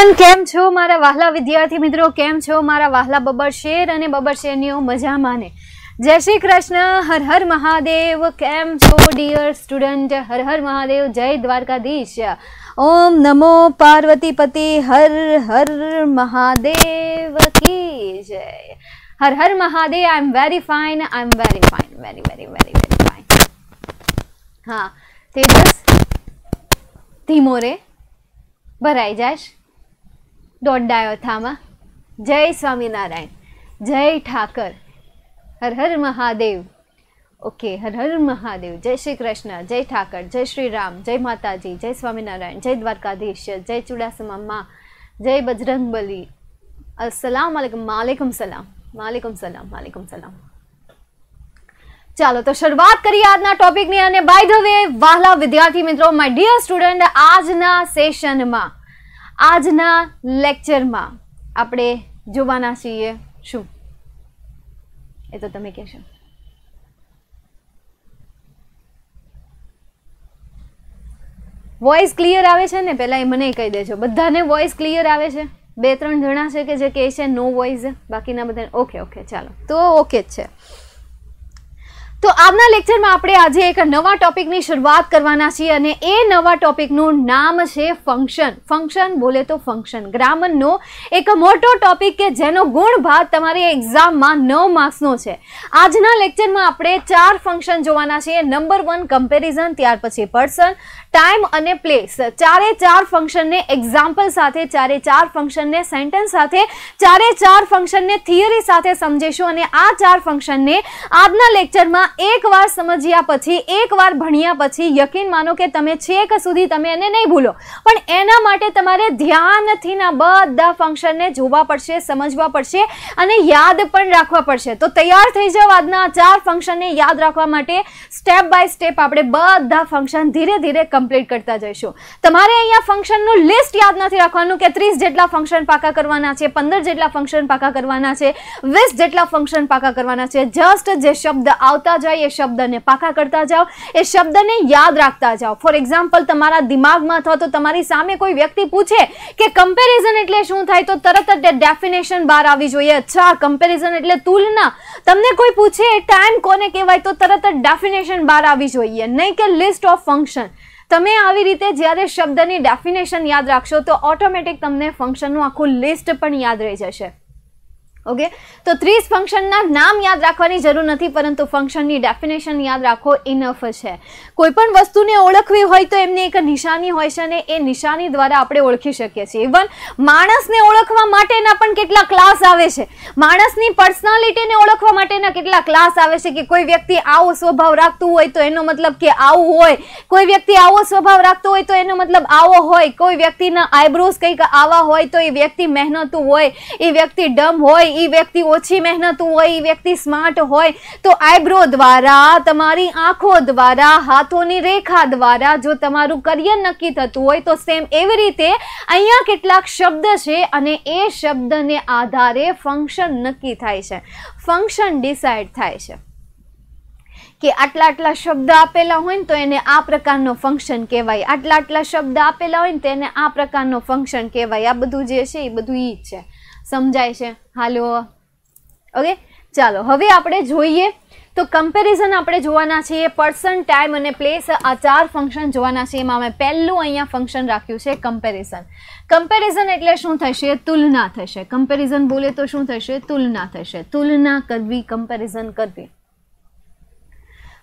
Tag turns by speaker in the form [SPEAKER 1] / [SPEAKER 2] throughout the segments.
[SPEAKER 1] Everyone કેમ છો મારા વહાલા વિદ્યાર્થી મિત્રો કેમ છો મારા વહાલા બબર શેર અને બબર શેરનીઓ મજામાં ને જય શ્રી કૃષ્ણ હર હર મહાદેવ કેમ છો ડિયર સ્ટુડન્ટ હર હર મહાદેવ જય દ્વારકાધીશ ઓમ નમો પાર્વતી પતિ હર હર મહાદેવ કી જય હર હર Mahadev I am very fine I am very fine very very very very fine હા તેજસ ધીમો રે ભરાઈ જાય દોડાયો થામાં જય સ્વામિનારાયણ જય ઠાકર હર હર મહાદેવ ઓકે હર હર મહાદેવ જય શ્રી કૃષ્ણ જય ઠાકર જય શ્રી રામ જય માતાજી જય સ્વામિનારાયણ જય દ્વારકાધીશ જય ચુડાસમા મા જય બજરંગ બલી અસલામ વાલેકુમ માલેકુમ સલામ માલેકુમ સલામ માલેકુમ સલામ ચાલો તો શરૂઆત કરીએ આજના ટોપિકની અને બાય ધ વે વાહલા વિદ્યાર્થી મિત્રો માય ડિયર સ્ટુડન્ટ આજના સેશનમાં આજના લેક્ચરમાં આપણે જોવાના છીએ શું એ તો તમે કહેશો વોઇસ ક્લિયર આવે છે ને પહેલાં એ મને કહી દેજો બધાને વોઇસ ક્લિયર આવે છે બે ત્રણ જણા છે કે જે કહે છે નો વોઇસ બાકીના બધાને ઓકે ઓકે ચાલો તો ઓકે જ છે તો આજના લેક્ચરમાં આપણે આજે એક નવા ટોપિકની શરૂઆત કરવાના છીએ અને એ નવા ટોપિકનું નામ છે ફંક્શન ફંક્શન બોલે તો ફંક્શન ગ્રામરનો એક મોટો ટોપિક કે જેનો ગુણ ભાગ તમારી એક્ઝામમાં નવ માર્ક્સનો છે આજના લેક્ચરમાં આપણે ચાર ફંક્શન જોવાના છીએ નંબર વન કમ્પેરિઝન ત્યાર પછી પર્સન ટાઈમ અને પ્લેસ ચારે ચાર ફંક્શનને એક્ઝામ્પલ સાથે ચારે ચાર ફંક્શનને સેન્ટેન્સ સાથે ચારે ચાર ફંક્શનને થિયરી સાથે સમજીશું અને આ ચાર ફંક્શનને આજના લેક્ચરમાં એકવાર સમજ્યા પછી એકવાર ભણ્યા પછી યકીન માનો કે તમે છેક સુધી તમે એને નહીં ભૂલો પણ એના માટે તમારે ધ્યાનથી ના બધા ફંક્શનને જોવા પડશે સમજવા પડશે અને યાદ પણ રાખવા પડશે તો તૈયાર થઈ જાઓ આજના ચાર ફંક્શનને યાદ રાખવા માટે સ્ટેપ બાય સ્ટેપ આપણે બધા ફંક્શન ધીરે ધીરે કમ્પ્લીટ કરતા જઈશું તમારે અહીંયા ફંક્શનનું લિસ્ટ યાદ નથી રાખવાનું કે ત્રીસ જેટલા ફંક્શન પાકા કરવાના છે પંદર જેટલા ફંક્શન પાકા કરવાના છે વીસ જેટલા ફંક્શન પાકા કરવાના છે જસ્ટ જે શબ્દ આવતા જાય એ શબ્દને પાકા કરતા જાઓ એ શબ્દને યાદ રાખતા જાઓ ફોર એક્ઝામ્પલ તમારા દિમાગમાં અથવા તો તમારી સામે કોઈ વ્યક્તિ પૂછે કે કમ્પેરિઝન એટલે શું થાય તો તરત જ ડેફિનેશન બહાર આવી જોઈએ અચ્છા કમ્પેરિઝન એટલે તુલના તમને કોઈ પૂછે ટાઈમ કોને કહેવાય તો તરત જ ડેફિનેશન બહાર આવી જોઈએ નહીં કે લિસ્ટ ઓફ ફંક્શન તમે આવી રીતે જ્યારે શબ્દની ડેફિનેશન યાદ રાખશો તો ઓટોમેટિક તમને ફંક્શનનું આખું લિસ્ટ પણ યાદ રહી જશે ઓકે તો ત્રીસ ફંક્શનના નામ યાદ રાખવાની જરૂર નથી પરંતુ ફંક્શનની ડેફિનેશન યાદ રાખો ઇનફ છે કોઈ પણ વસ્તુને ઓળખવી હોય તો એમની એક નિશાની હોય છે અને એ નિશાની દ્વારા આપણે ઓળખી શકીએ છીએ ઇવન માણસને ઓળખવા માટેના પણ કેટલા ક્લાસ આવે છે માણસની પર્સનાલિટીને ઓળખવા માટેના કેટલા ક્લાસ આવે છે કે કોઈ વ્યક્તિ આવો સ્વભાવ રાખતું હોય તો એનો મતલબ કે આવું હોય કોઈ વ્યક્તિ આવો સ્વભાવ રાખતો હોય તો એનો મતલબ આવો હોય કોઈ વ્યક્તિના આઈબ્રોઝ કંઈક આવા હોય તો એ વ્યક્તિ મહેનતું હોય એ વ્યક્તિ ડમ હોય હોય એ વ્યક્તિ ઓછી મહેનત હોય એ વ્યક્તિ સ્માર્ટ હોય તો આઈબ્રો દ્વારા તમારી આંખો દ્વારા હાથોની રેખા દ્વારા જો તમારું કરિયર નક્કી થતું હોય તો સેમ એવી રીતે અહીંયા કેટલાક શબ્દ છે અને એ શબ્દને આધારે ફંક્શન નક્કી થાય છે ફંક્શન ડિસાઇડ થાય છે કે આટલા આટલા શબ્દ આપેલા હોય ને તો એને આ પ્રકારનો ફંક્શન કહેવાય આટલા આટલા શબ્દ આપેલા હોય ને તો એને આ પ્રકારનો ફંક્શન કહેવાય આ બધું જે છે એ બધું ઈ છે સમજાય છે હાલો ઓકે ચાલો હવે આપણે જોઈએ તો કમ્પેરિઝન આપણે જોવાના છીએ પર્સન ટાઈમ અને પ્લેસ આ ચાર ફંક્શન જોવાના છે એમાં અમે પહેલું અહીંયા ફંક્શન રાખ્યું છે કમ્પેરિઝન કમ્પેરિઝન એટલે શું થશે તુલના થશે કમ્પેરિઝન બોલે તો શું થશે તુલના થશે તુલના કરવી કમ્પેરિઝન કરવી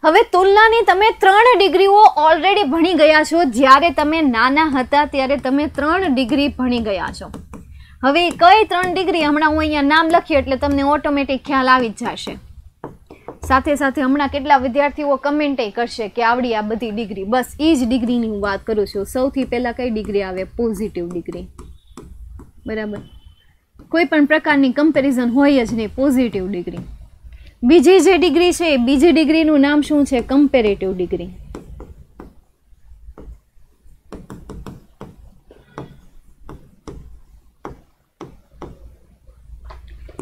[SPEAKER 1] હવે તુલનાની તમે ત્રણ ડિગ્રીઓ ઓલરેડી ભણી ગયા છો જ્યારે તમે નાના હતા ત્યારે તમે ત્રણ ડિગ્રી ભણી ગયા છો હવે કઈ ત્રણ ડિગ્રી હમણાં હું અહીંયા નામ લખીએ એટલે તમને ઓટોમેટિક ખ્યાલ આવી જ જશે સાથે સાથે હમણાં કેટલા વિદ્યાર્થીઓ કમેન્ટે કરશે કે આવડી આ બધી ડિગ્રી બસ એ જ ડિગ્રીની હું વાત કરું છું સૌથી પહેલાં કઈ ડિગ્રી આવે પોઝિટિવ ડિગ્રી બરાબર કોઈ પણ પ્રકારની કમ્પેરિઝન હોય જ નહીં પોઝિટિવ ડિગ્રી બીજી જે ડિગ્રી છે એ બીજી ડિગ્રીનું નામ શું છે કમ્પેરેટિવ ડિગ્રી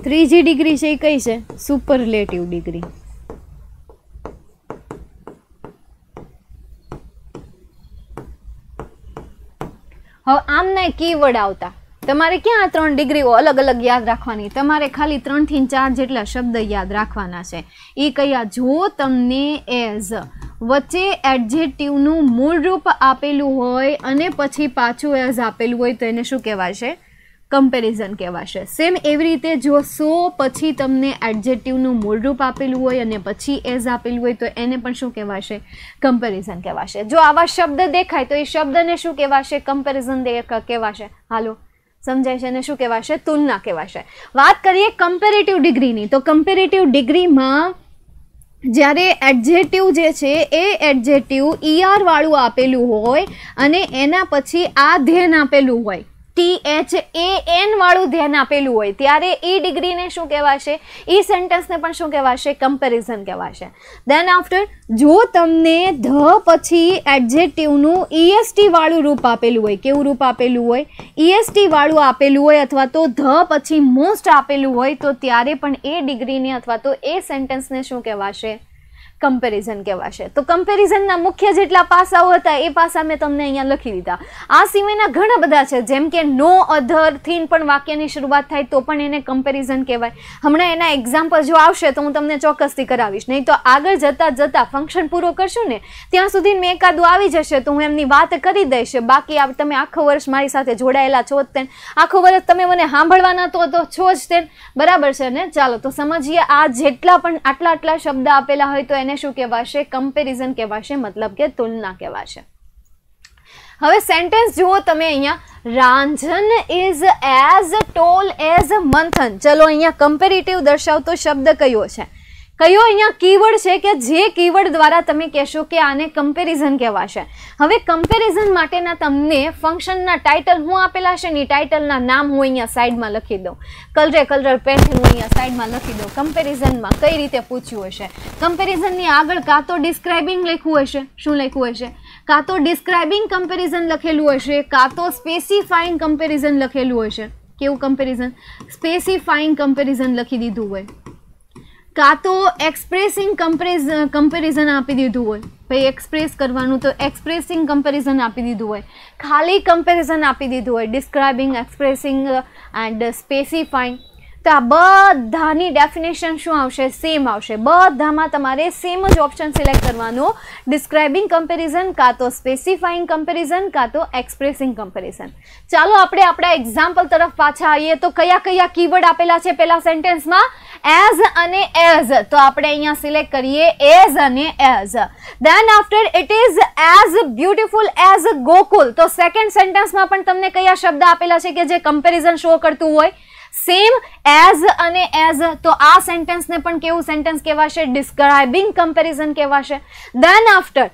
[SPEAKER 1] ત્રીજી ડિગ્રી છે એ કઈ છે સુપરલેટિવ ડિગ્રી હવે આમના કીવર્ડ આવતા તમારે ક્યાં ત્રણ ડિગ્રીઓ અલગ અલગ યાદ રાખવાની તમારે ખાલી ત્રણથી ચાર જેટલા શબ્દ યાદ રાખવાના છે એ કયા જો તમને એઝ વચ્ચે એડજેક્ટિવનું મૂળરૂપ આપેલું હોય અને પછી પાછું એઝ આપેલું હોય તો એને શું કહેવાશે કમ્પેરિઝન કહેવાશે સેમ એવી રીતે જો સો પછી તમને એડજેક્ટિવનું મૂળરૂપ આપેલું હોય અને પછી એઝ આપેલું હોય તો એને પણ શું કહેવાશે કમ્પેરિઝન કહેવાશે જો આવા શબ્દ દેખાય તો એ શબ્દને શું કહેવાશે કમ્પેરિઝન કહેવાશે હાલો સમજાય છે અને શું કહેવાશે તુલના કહેવાશે વાત કરીએ કમ્પેરેટિવ ડિગ્રીની તો કમ્પેરેટિવ ડિગ્રીમાં જ્યારે એડજેટિવ જે છે એ એડજેટિવ ઈઆરવાળું e આપેલું હોય અને એના પછી આ ધ્યેન આપેલું હોય ટી એચ એ એન વાળું ધ્યાન આપેલું હોય ત્યારે એ e ડિગ્રીને શું કહેવાશે એ e સેન્ટેન્સને પણ શું કહેવાશે કમ્પેરિઝન કહેવાશે દેન આફ્ટર જો તમને ધ પછી એડજેક્ટિવનું ઈએસટી e વાળું રૂપ આપેલું હોય કેવું રૂપ આપેલું હોય ઈએસટી વાળું આપેલું હોય અથવા તો ધ પછી મોસ્ટ આપેલું હોય તો ત્યારે પણ એ ડિગ્રીને અથવા તો એ સેન્ટેન્સને શું કહેવાશે કમ્પેરિઝન કહેવાશે તો કમ્પેરિઝનના મુખ્ય જેટલા પાસાઓ હતા એ પાસા મેં તમને અહીંયા લખી દીધા આ સિવાયના ઘણા બધા છે જેમ કે નો અધર થીન પણ વાક્યની શરૂઆત થાય તો પણ એને કમ્પેરિઝન કહેવાય હમણાં એના એક્ઝામ્પલ જો આવશે તો હું તમને ચોક્કસથી કરાવીશ નહીં તો આગળ જતાં જતાં ફંક્શન પૂરો કરશું ને ત્યાં સુધી મેં એકાદું આવી જશે તો હું એમની વાત કરી દઈશ બાકી તમે આખો વર્ષ મારી સાથે જોડાયેલા છો જ તેન આખો વર્ષ તમે મને સાંભળવાના તો તો છો જ તેન બરાબર છે ને ચાલો તો સમજીએ આ જેટલા પણ આટલા આટલા શબ્દ આપેલા હોય તો એને એને શું કહેવાશે કમ્પેરિઝન કહેવાશે મતલબ કે તુલના કહેવાશે હવે સેન્ટેન્સ જુઓ તમે અહીંયા Ranjan is as tall as Manthan ચલો અહીંયા કમ્પેરેટિવ દર્શાવતો શબ્દ કયો છે કયો અહીંયા કીવર્ડ છે કે જે કીવર્ડ દ્વારા તમે કહેશો કે આને કમ્પેરિઝન કહેવાશે હવે કમ્પેરિઝન માટેના તમને ફંક્શનના ટાઇટલ હું આપેલા છે ને ટાઇટલના નામ હું અહીંયા સાઈડમાં લખી દઉં કલરે કલર પેન્સિલ હું અહીંયા સાઈડમાં લખી દઉં કમ્પેરિઝનમાં કઈ રીતે પૂછ્યું હશે કમ્પેરિઝનની આગળ કાં તો ડિસ્ક્રાઇબિંગ લખ્યું હશે શું લખ્યું હશે કાં તો ડિસ્ક્રાઇબિંગ કમ્પેરિઝન લખેલું હશે કાં તો સ્પેસિફાઈંગ કમ્પેરિઝન લખેલું હશે કેવું કમ્પેરિઝન સ્પેસિફાઈંગ કમ્પેરિઝન લખી દીધું હોય કાં તો એક્સપ્રેસિંગ કમ્પેરિઝ કમ્પેરિઝન આપી દીધું હોય ભાઈ એક્સપ્રેસ કરવાનું તો એક્સપ્રેસિંગ કમ્પેરિઝન આપી દીધું હોય ખાલી કમ્પેરિઝન આપી દીધું હોય ડિસ્ક્રાઇબિંગ એક્સપ્રેસિંગ એન્ડ સ્પેસિફાઈંગ તો આ બધાની ડેફિનેશન શું આવશે સેમ આવશે બધામાં તમારે સેમ જ ઓપ્શન સિલેક્ટ કરવાનો ડિસ્ક્રાઇબિંગ કમ્પેરિઝન કાં તો સ્પેસિફાઈંગ કમ્પેરિઝન કાં તો એક્સપ્રેસિંગ કમ્પેરિઝન ચાલો આપણે આપણા એક્ઝામ્પલ તરફ પાછા આવીએ તો કયા કયા કીવર્ડ આપેલા છે પહેલા સેન્ટેન્સમાં એઝ અને એઝ તો આપણે અહીંયા સિલેક્ટ કરીએ એઝ અને as then after it is as beautiful as Gokul તો સેકન્ડ સેન્ટેન્સમાં પણ તમને કયા શબ્દ આપેલા છે કે જે કમ્પેરિઝન શો કરતું હોય સેમ એઝ અને એઝ તો આ સેન્ટેન્સને પણ કેવું સેન્ટેન્સ કહેવાશે ડિસ્ક્રાઇબિંગ કમ્પેરિઝન કહેવાશે then after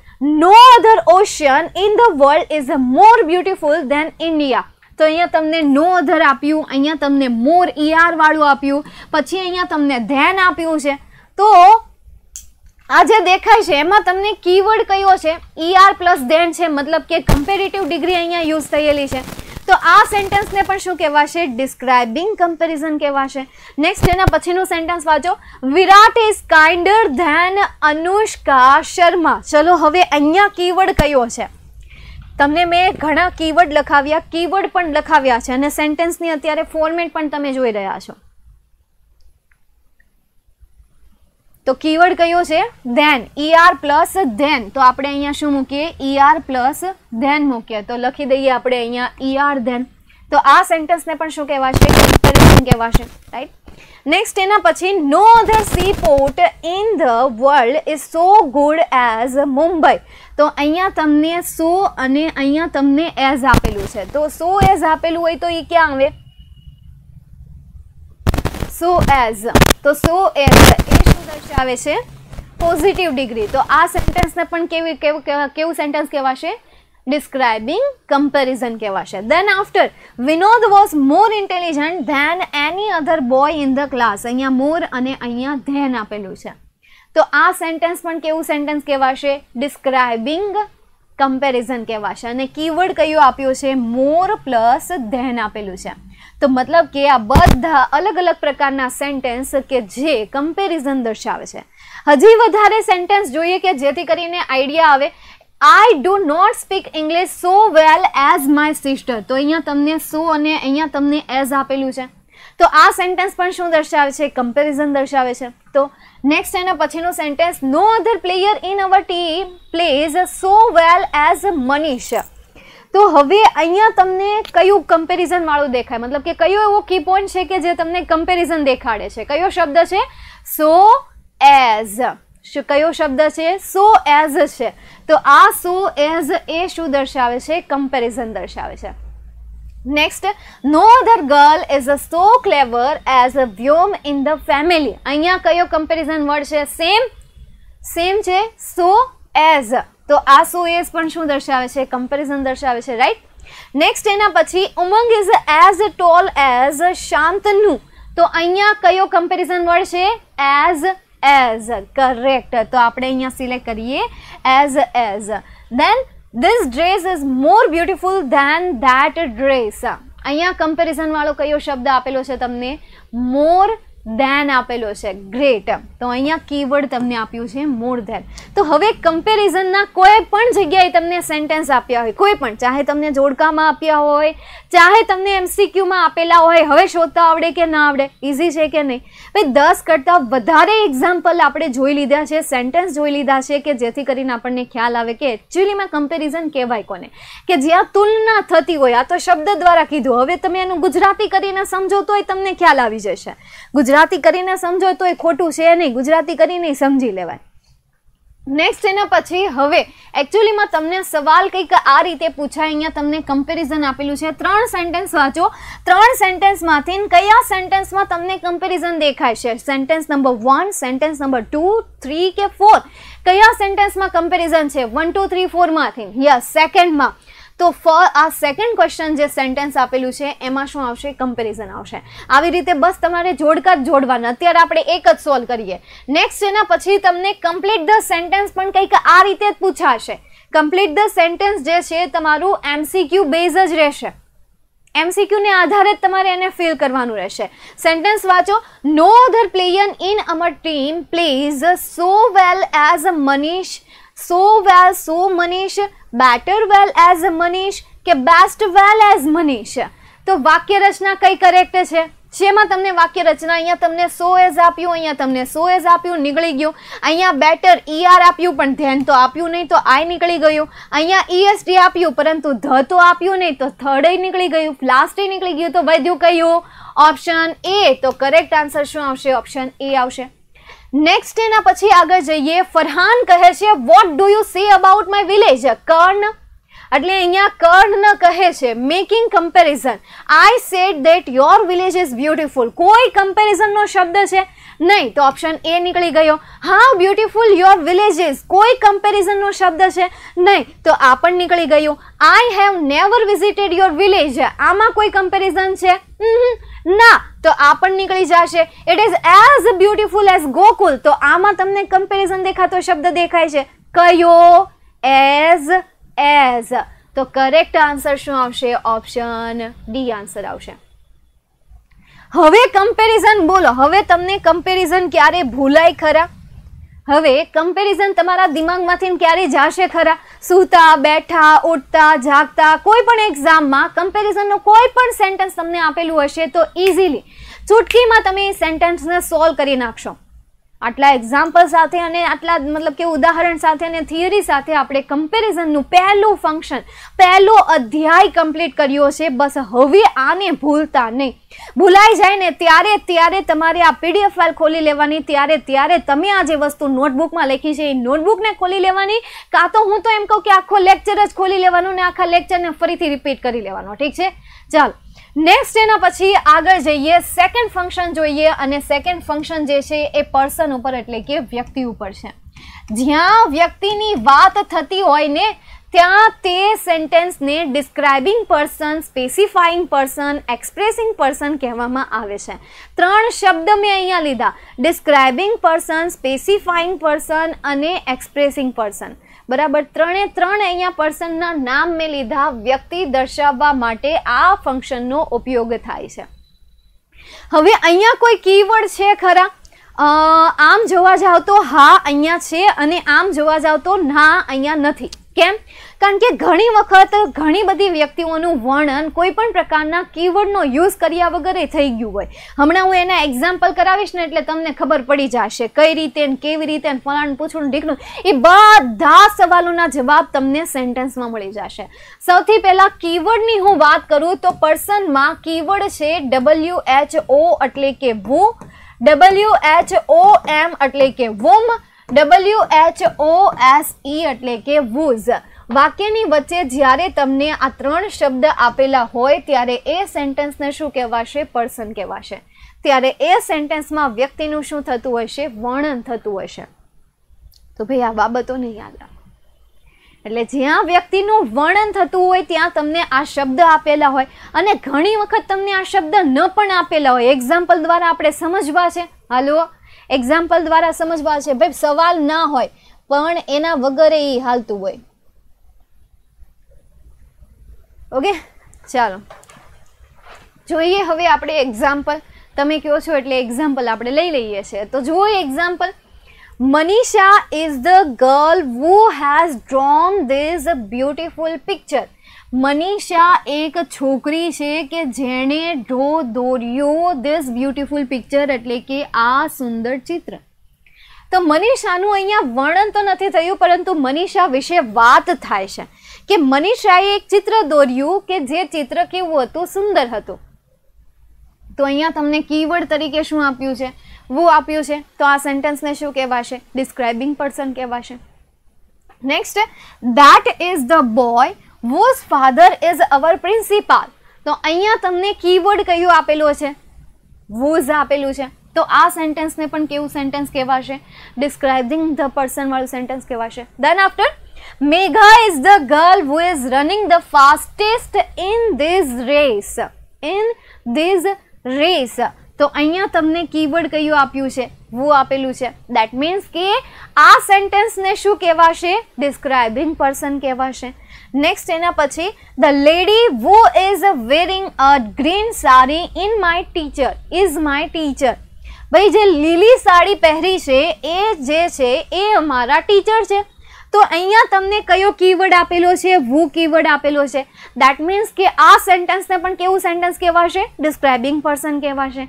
[SPEAKER 1] no other ocean in the world is more beautiful than India તો અહીંયા તમને નો અધર આપ્યું અહીંયા તમને મોર ER વાળું આપ્યું પછી અહીંયા તમને ધેન આપ્યું છે તો આ જે દેખાય છે એમાં તમને કીવર્ડ કયો છે ઈઆર પ્લસ ધેન છે મતલબ કે કમ્પેરેટિવ ડિગ્રી અહીંયા યુઝ થયેલી છે તો આ સેન્ટેન્સને પણ શું કહેવાશે ડિસ્ક્રાઇબિંગ કમ્પેરિઝન કહેવાશે નેક્સ્ટ એના પછીનું સેન્ટેન્સ વાંચો Virat is kinder than Anushka Sharma ચલો હવે અહીંયા કીવર્ડ કયો છે તમને મેં ઘણા કીવર્ડ લખાવ્યા કીવર્ડ પણ લખાવ્યા છે અને સેન્ટેન્સની અત્યારે ફોર્મેટ પણ તમે જોઈ રહ્યા છો તો કીવર્ડ કયો છે ધેન ઈઆર પ્લસ ધેન તો આપણે અહીંયા શું મૂકીએ ઈઆર પ્લસ ધેન મૂકીએ તો લખી દઈએ આપણે અહીંયા ઈઆર er ધેન તો આ સેન્ટેન્સને પણ શું કહેવાશે ઇન્સ્ટોલેશન કહેવાશે રાઈટ નેક્સ્ટ એના પછી no other sea port in the world is so good as Mumbai તો અહીંયા તમને સો અને અહીંયા તમને એઝ આપેલું છે તો સો એઝ આપેલું હોય તો એ ક્યાં આવે સો એઝ તો સો એઝ એ શું દર્શાવે છે પોઝિટિવ ડિગ્રી તો આ સેન્ટેન્સને પણ કેવી કેવું સેન્ટેન્સ કહેવાશે ડિસ્ક્રાઇબિંગ કમ્પેરિઝન કહેવાશે then after Vinod was more intelligent than any other boy in the class અહીંયા મોર અને અહીંયા ધેન આપેલું છે તો આ સેન્ટેન્સ પણ કેવું સેન્ટેન્સ કહેવાશે ડિસ્ક્રાઇબિંગ કમ્પેરિઝન કહેવાશે અને કીવર્ડ કયું આપ્યું છે મોર પ્લસ ધેન આપેલું છે તો મતલબ કે આ બધા અલગ અલગ પ્રકારના સેન્ટેન્સ કે જે કમ્પેરિઝન દર્શાવે છે હજી વધારે સેન્ટેન્સ જોઈએ કે જેથી કરીને આઈડિયા આવે I do not speak English so well as my sister તો અહીંયા તમને સો અને અહીંયા તમને એઝ આપેલું છે તો આ સેન્ટેન્સ પણ શું દર્શાવે છે કમ્પેરિઝન દર્શાવે છે તો નેક્સ્ટ એના પછીનો sentence no other player in our team plays so well as Manish તો હવે અહીંયા તમને કયું કમ્પેરિઝન વાળું દેખાય મતલબ કે કયો એવો કી પોઈન્ટ છે કે જે તમને કમ્પેરિઝન દેખાડે છે કયો શબ્દ છે સો એઝ કયો શબ્દ છે સો એઝ છે તો આ સો એઝ એ શું દર્શાવે છે કમ્પેરિઝન દર્શાવે છે next no other girl is a so clever as a Vyom in the family અહીંયા કયો કમ્પેરિઝન વર્ડ છે સેમ સેમ છે સો એઝ તો આ સો એઝ પણ શું દર્શાવે છે કમ્પેરિઝન દર્શાવે છે રાઈટ નેક્સ્ટ એના પછી Umang is as tall as Shantanu તો અહીંયા કયો કમ્પેરિઝન વર્ડ છે એઝ એઝ કરેક્ટ તો આપણે અહીંયા સિલેક્ટ કરીએ as as then this dress is more beautiful than that dress અહીંયા કમ્પેરિઝન વાળો કયો શબ્દ આપેલો છે તમને મોર ધેન આપેલો છે ગ્રેટ તો અહીંયા કીવર્ડ તમને આપ્યું છે મોર ધેન તો હવે કમ્પેરિઝનના કોઈ પણ જગ્યાએ તમને સેન્ટેન્સ આપ્યા હોય કોઈ પણ ચાહે તમને જોડકામાં આપ્યા હોય ચાહે તમને એમસીક્યુમાં આપેલા હોય હવે શોધતા આવડે કે ના આવડે ઇઝી છે કે નહીં ભાઈ દસ કરતાં વધારે એક્ઝામ્પલ આપણે જોઈ લીધા છે સેન્ટેન્સ જોઈ લીધા છે કે જેથી કરીને આપણને ખ્યાલ આવે કે એકચ્યુઅલીમાં કમ્પેરિઝન કહેવાય કોને કે જ્યાં તુલના થતી હોય આ તો શબ્દ દ્વારા કીધું હવે તમે એનું ગુજરાતી કરીને સમજો તોય તમને ખ્યાલ આવી જશે ગુજરાતી કરીને સમજો તોય ખોટું છે નહીં ગુજરાતી કરીને સમજી લેવાય નેક્સ્ટ એના પછી હવે એકચ્યુઅલીમાં તમને સવાલ કંઈક આ રીતે પૂછાય અહીંયા તમને કમ્પેરિઝન આપેલું છે ત્રણ સેન્ટેન્સ વાંચો ત્રણ સેન્ટેન્સમાંથી કયા સેન્ટેન્સમાં તમને કમ્પેરિઝન દેખાય છે sentence number one sentence number two three કે ફોર કયા સેન્ટેન્સમાં કમ્પેરિઝન છે વન ટુ થ્રી ફોરમાંથી યસ સેકન્ડમાં તો ફર આ સેકન્ડ ક્વેશ્ચન જે સેન્ટેન્સ આપેલું છે એમાં શું આવશે કમ્પેરિઝન આવશે આવી રીતે બસ તમારે જોડકા જ જોડવાના અત્યારે આપણે એક જ સોલ્વ કરીએ નેક્સ્ટ એના પછી તમને કમ્પ્લીટ ધ સેન્ટેન્સ પણ કંઈક આ રીતે જ પૂછાશે કમ્પ્લીટ ધ સેન્ટેન્સ જે છે તમારું એમસીક્યુ બેઝ જ રહેશે એમસીક્યુને આધારે જ તમારે એને ફિલ કરવાનું રહેશે સેન્ટેન્સ વાંચો no other player in our team plays so well as a Manish so well so manish better well as Manish કે બેસ્ટ વેલ એઝ મનીષ તો વાક્ય રચના કઈ કરેક્ટ છે જેમાં તમને વાક્ય રચના અહીંયા તમને સો એઝ આપ્યું અહીંયા તમને સો એઝ આપ્યું નીકળી ગયું અહીંયા બેટર ઈઆર er આપ્યું પણ ધ્યાન તો આપ્યું નહીં તો આય નીકળી ગયું અહીંયા ઈએસડી આપ્યું પરંતુ ધ તો આપ્યું નહીં તો થર્ડ નીકળી ગયું લાસ્ટ નીકળી ગયું તો વધ્યું કયું ઓપ્શન એ તો કરેક્ટ આન્સર શું આવશે ઓપ્શન એ આવશે નેક્સ્ટ એના પછી આગળ જઈએ ફરહાન કહે છે what do you say about my village Karna એટલે અહીંયા કર્ણ કહે છે making comparison I said that your village is beautiful કોઈ કમ્પેરિઝનનો શબ્દ છે નહીં તો ઓપ્શન એ નીકળી ગયો how beautiful your village is કોઈ કમ્પેરિઝનનો શબ્દ છે નહીં તો આ પણ નીકળી ગયું I have never visited your village આમાં કોઈ કમ્પેરિઝન છે ના તો આ પણ નીકળી જશે it is as beautiful as Gokul તો આમાં તમને કમ્પેરિઝન દેખાતો શબ્દ દેખાય છે કયો એઝ એઝ તો કરેક્ટ આન્સર શું આવશે ઓપ્શન ડી આન્સર આવશે હવે કમ્પેરિઝન બોલો હવે તમને કમ્પેરિઝન ક્યારે ભૂલાય ખરા હવે કમ્પેરિઝન તમારા દિમાગમાંથી ક્યારે જાશે ખરા સૂતા બેઠા ઉઠતા જાગતા કોઈ પણ એક્ઝામમાં કમ્પેરિઝનનો કોઈ પણ સેન્ટેન્સ તમને આપેલું હશે તો ઇઝીલી ચૂટકીમાં તમે એ સેન્ટેન્સને સોલ્વ કરી નાખશો આટલા એક્ઝામ્પલ સાથે અને આટલા મતલબ કે ઉદાહરણ સાથે અને થિયરી સાથે આપણે કમ્પેરિઝનનું પહેલું ફંક્શન પહેલો અધ્યાય કમ્પ્લીટ કર્યો છે બસ હવે આને ભૂલતા નહીં ભૂલાઈ જાય ને ત્યારે ત્યારે તમારે આ પીડીએફ ફાઇલ ખોલી લેવાની ત્યારે ત્યારે તમે આ જે વસ્તુ નોટબુકમાં લખી છે એ નોટબુકને ખોલી લેવાની કાં તો હું તો એમ કહું કે આખો લેક્ચર જ ખોલી લેવાનું ને આખા લેક્ચરને ફરીથી રિપીટ કરી લેવાનો ઠીક છે ચાલો નેક્સ્ટ એના પછી આગળ જઈએ સેકન્ડ ફંક્શન જોઈએ અને સેકન્ડ ફંક્શન જે છે એ પર્સન ઉપર એટલે કે વ્યક્તિ ઉપર છે જ્યાં વ્યક્તિની વાત થતી હોય ને ત્યાં તે સેન્ટેન્સને describing person specifying person expressing person કહેવામાં આવે છે ત્રણ શબ્દ મેં અહીંયા લીધા ડિસ્ક્રાઇબિંગ પર્સન સ્પેસિફાઈંગ પર્સન અને એક્સપ્રેસિંગ પર્સન બરાબર ત્રણે ત્રણ અહીંયા પર્સનના નામ મેં લીધા વ્યક્તિ દર્શાવવા માટે આ ફંક્શનનો ઉપયોગ થાય છે હવે અહીંયા કોઈ કીવર્ડ છે ખરા આમ જોવા જાવ તો હા અહીંયા છે અને આમ જોવા જાવ તો ના અહીંયા નથી કેમ કારણ કે ઘણી વખત ઘણી બધી વ્યક્તિઓનું વર્ણન કોઈ પણ પ્રકારના કીવર્ડનો યુઝ કર્યા વગર થઈ ગયું હોય હમણાં હું એના એક્ઝામ્પલ કરાવીશ ને એટલે તમને ખબર પડી જશે કઈ રીતે કેવી રીતે ફલાણ પૂછવું ઢીકણું એ બધા સવાલોના જવાબ તમને સેન્ટેન્સમાં મળી જશે સૌથી પહેલાં કીવર્ડની હું વાત કરું તો પર્સનમાં કીવર્ડ છે ડબલ્યુ એચ ઓ એટલે કે ભૂ ડબલ્યુ એચ ઓ એમ એટલે કે whom W H O S E એટલે કે વૂઝ વાક્યની વચ્ચે જ્યારે તમને આ ત્રણ શબ્દ આપેલા હોય ત્યારે એ સેન્ટેન્સને શું કહેવાશે પર્સન કહેવાશે ત્યારે એ સેન્ટેન્સમાં વ્યક્તિનું શું થતું હશે વર્ણન થતું હશે તો ભાઈ આ બાબતોને યાદ રાખો એટલે જ્યાં વ્યક્તિનું વર્ણન થતું હોય ત્યાં તમને આ શબ્દ આપેલા હોય અને ઘણી વખત તમને આ શબ્દ ન પણ આપેલા હોય એક્ઝામ્પલ દ્વારા આપણે સમજવા છે હાલો એક્ઝામ્પલ દ્વારા સમજવા છે ભાઈ સવાલ ના હોય પણ એના વગર એ હાલતું હોય ઓકે ચાલો જોઈએ હવે આપણે એક્ઝામ્પલ તમે કહો છો એટલે એક્ઝામ્પલ આપણે લઈ લઈએ છીએ તો જુઓ example Manisha is the girl who has drawn these a beautiful picture Manisha એક છોકરી છે કે જેણે ડ્રો દોર્યો ધીસ બ્યુટિફુલ પિક્ચર એટલે કે આ સુંદર ચિત્ર તો મનીષાનું અહીંયા વર્ણન તો નથી થયું પરંતુ મનીષા વિશે વાત થાય છે કે મનીષાએ એક ચિત્ર દોર્યું કે જે ચિત્ર કેવું હતું સુંદર હતું તો અહીંયા તમને કીવર્ડ તરીકે શું આપ્યું છે વો આપ્યું છે તો આ સેન્ટેન્સને શું કહેવાશે ડિસ્ક્રાઇબિંગ પર્સન કહેવાશે next that is the boy whose father is our principal તો અહીંયા તમને કીવર્ડ કયું આપેલું છે વોઝ આપેલું છે તો આ સેન્ટેન્સને પણ કેવું સેન્ટેન્સ કહેવાશે ડિસ્ક્રાઇબિંગ ધ પર્સન વાળું સેન્ટેન્સ કહેવાશે then after Megha is the girl who is running the fastest in this race. In this race. તો અહીંયા તમને કીવર્ડ કયું આપ્યું છે વો આપેલું છે દેટ મીન્સ કે આ સેન્ટેન્સને શું કહેવાશે ડિસ્ક્રાઇબિંગ પર્સન કહેવાશે નેક્સ્ટ એના પછી the lady who is wearing a green sari in my teacher is my teacher ભાઈ જે લીલી સાડી પહેરી છે એ જે છે એ અમારા ટીચર છે તો અહીંયા તમને કયો કીવર્ડ આપેલો છે વુ કીવર્ડ આપેલો છે દેટ મીન્સ કે આ સેન્ટેન્સને પણ કેવું સેન્ટેન્સ કહેવાશે ડિસ્ક્રાઇબિંગ પર્સન કહેવાશે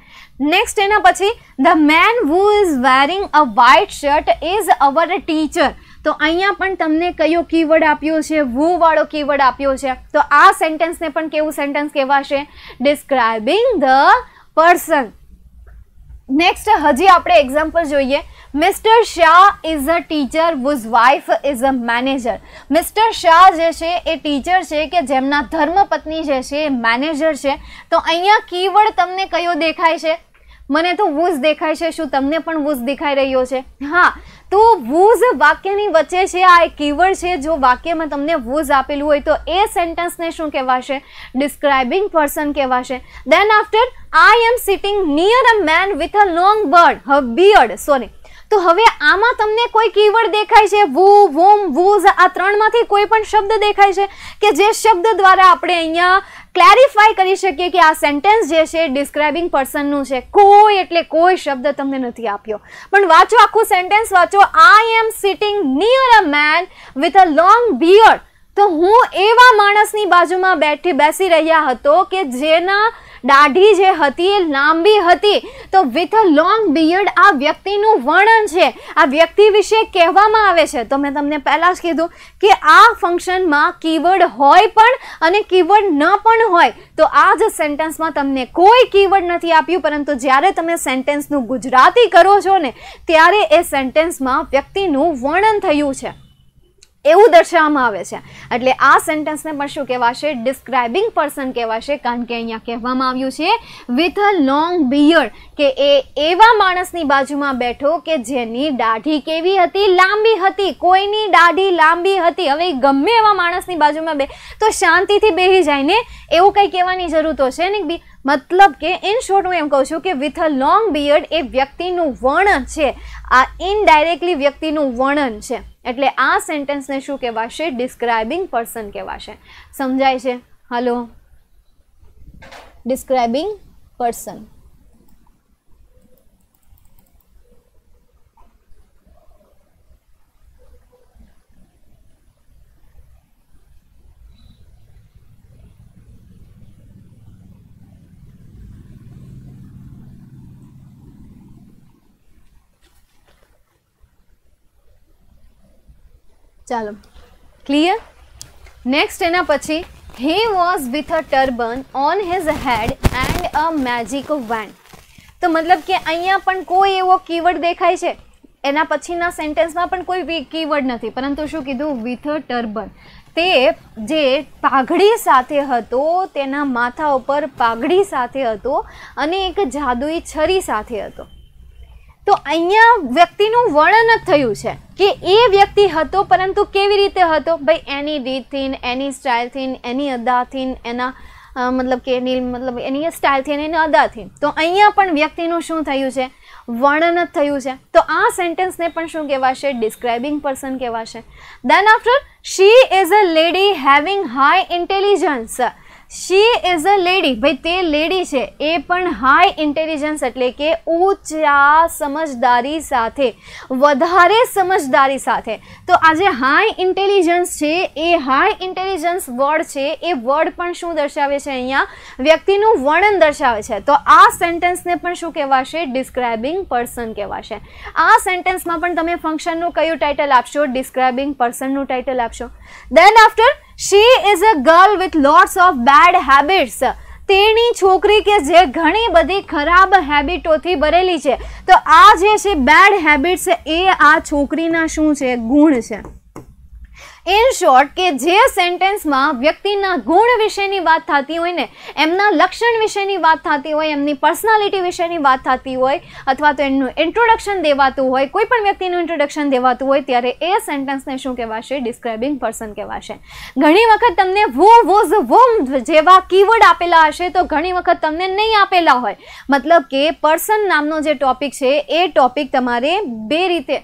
[SPEAKER 1] નેક્સ્ટ એના પછી the man who is wearing a white shirt is our teacher તો અહીંયા પણ તમને કયો કીવર્ડ આપ્યો છે વુ વાળો કીવર્ડ આપ્યો છે તો આ સેન્ટેન્સને પણ કેવું સેન્ટેન્સ કહેવાશે ડિસ્ક્રાઇબિંગ ધ પર્સન નેક્સ્ટ હજી આપણે એક્ઝામ્પલ જોઈએ mister Shah is a teacher whose wife is a manager mister Shah જે છે એ ટીચર છે કે જેમના ધર્મપત્ની જે છે એ મેનેજર છે તો અહીંયા કીવર્ડ તમને કયો દેખાય છે મને તો વૂઝ દેખાય છે શું તમને પણ વૂઝ દેખાઈ રહ્યો છે હા તો વૂઝ વાક્યની વચ્ચે છે આ એક કીવર્ડ છે જો વાક્યમાં તમને વૂઝ આપેલું હોય તો એ સેન્ટેન્સને શું કહેવાશે ડિસ્ક્રાઇબિંગ પર્સન કહેવાશે then after I am sitting near a man with a long bird uh beard sorry તો હવે આમાં તમને કોઈ કીવર્ડ દેખાય છે વુ વોમ વૂઝ આ ત્રણમાંથી કોઈ પણ શબ્દ દેખાય છે કે જે શબ્દ દ્વારા આપણે અહીંયા ક્લેરિફાય કરી શકીએ કે આ સેન્ટેન્સ જે છે ડિસ્ક્રાઇબિંગ પર્સનનું છે કોઈ એટલે કોઈ શબ્દ તમને નથી આપ્યો પણ વાંચો આખું સેન્ટેન્સ વાંચો I am sitting near a man with a long beard તો હું એવા માણસની બાજુમાં બેઠી બેસી રહ્યા હતો કે જેના દાઢી જે હતી એ લાંબી હતી તો વિથ અ લોંગ બિયર્ડ આ વ્યક્તિનું વર્ણન છે આ વ્યક્તિ વિશે કહેવામાં આવે છે તો મેં તમને પહેલાં જ કીધું કે આ ફંક્શનમાં કીવર્ડ હોય પણ અને કીવર્ડ ન પણ હોય તો આ જ સેન્ટેન્સમાં તમને કોઈ કીવર્ડ નથી આપ્યું પરંતુ જ્યારે તમે સેન્ટેન્સનું ગુજરાતી કરો છો ને ત્યારે એ સેન્ટેન્સમાં વ્યક્તિનું વર્ણન થયું છે એવું દર્શાવવામાં આવે છે એટલે આ સેન્ટેન્સને પણ શું કહેવાશે ડિસ્ક્રાઇબિંગ પર્સન કહેવાશે કારણ કે અહીંયા કહેવામાં આવ્યું છે વિથ અ લોંગ બિયર્ડ કે એ એવા માણસની બાજુમાં બેઠો કે જેની દાઢી કેવી હતી લાંબી હતી કોઈની દાઢી લાંબી હતી હવે ગમે એવા માણસની બાજુમાં બે તો શાંતિથી બેસી જાય ને એવું કંઈ કહેવાની જરૂર તો છે ને મતલબ કે ઇન શોર્ટ હું એમ કહું છું કે વિથ અ લોંગ બિયર્ડ એ વ્યક્તિનું વર્ણન છે આ ઇનડાયરેક્ટલી વ્યક્તિનું વર્ણન છે એટલે આ સેન્ટેન્સને શું કહેવાશે ડિસ્ક્રાઇબિંગ પર્સન કહેવાશે સમજાય છે હલો ડિસ્ક્રાઇબિંગ પર્સન ચાલો ક્લિયર નેક્સ્ટ એના પછી he was with a turban on his head and a magic wand તો મતલબ કે અહીંયા પણ કોઈ એવો કીવર્ડ દેખાય છે એના પછીના સેન્ટેન્સમાં પણ કોઈ કીવર્ડ નથી પરંતુ શું કીધું વિથ અ ટર્બન તે જે પાઘડી સાથે હતો તેના માથા ઉપર પાઘડી સાથે હતો અને એક જાદુઈ છરી સાથે હતો તો અહીંયા વ્યક્તિનું વર્ણન જ થયું છે કે એ વ્યક્તિ હતો પરંતુ કેવી રીતે હતો ભાઈ એની રીતથી એની સ્ટાઇલથી એની અદાથી એના મતલબ કે એની મતલબ એની સ્ટાઇલથી અને એની અદાથી તો અહીંયા પણ વ્યક્તિનું શું થયું છે વર્ણન જ થયું છે તો આ સેન્ટેન્સને પણ શું કહેવાશે ડિસ્ક્રાઇબિંગ પર્સન કહેવાશે then after she is a lady having high intelligence she as a lady ભાઈ તે લેડી છે એ પણ હાઈ ઇન્ટેલિજન્સ એટલે કે ઊંચા સમજદારી સાથે વધારે સમજદારી સાથે તો આજે હાઈ ઇન્ટેલિજન્સ છે એ હાઈ ઇન્ટેલિજન્સ વર્ડ છે એ વર્ડ પણ શું દર્શાવે છે અહીંયા વ્યક્તિનું વર્ણન દર્શાવે છે તો આ સેન્ટેન્સને પણ શું કહેવાશે ડિસ્ક્રાઇબિંગ પર્સન કહેવાશે આ સેન્ટેન્સમાં પણ તમે ફંક્શનનું કયું ટાઇટલ આપશો ડિસ્ક્રાઇબિંગ પર્સનનું ટાઇટલ આપશો then after she is a girl with lots of bad habits તેણી છોકરી કે જે ઘણી બધી ખરાબ હેબિટોથી ભરેલી છે તો આ જે છે બેડ હેબિટ્સ એ આ છોકરીના શું છે ગુણ છે ઇન શોર્ટ કે જે સેન્ટેન્સમાં વ્યક્તિના ગુણ વિશેની વાત થતી હોય ને એમના લક્ષણ વિશેની વાત થતી હોય એમની પર્સનાલિટી વિશેની વાત થતી હોય અથવા તો એમનું ઇન્ટ્રોડક્શન દેવાતું હોય કોઈ પણ વ્યક્તિનું ઇન્ટ્રોડક્શન દેવાતું હોય ત્યારે એ સેન્ટેન્સને શું કહેવાશે ડિસ્ક્રાઇબિંગ પર્સન કહેવાશે ઘણી વખત તમને વો વોઝ વોમ જેવા કીવર્ડ આપેલા હશે તો ઘણી વખત તમને નહીં આપેલા હોય મતલબ કે પર્સન નામનો જે ટોપિક છે એ ટોપિક તમારે બે રીતે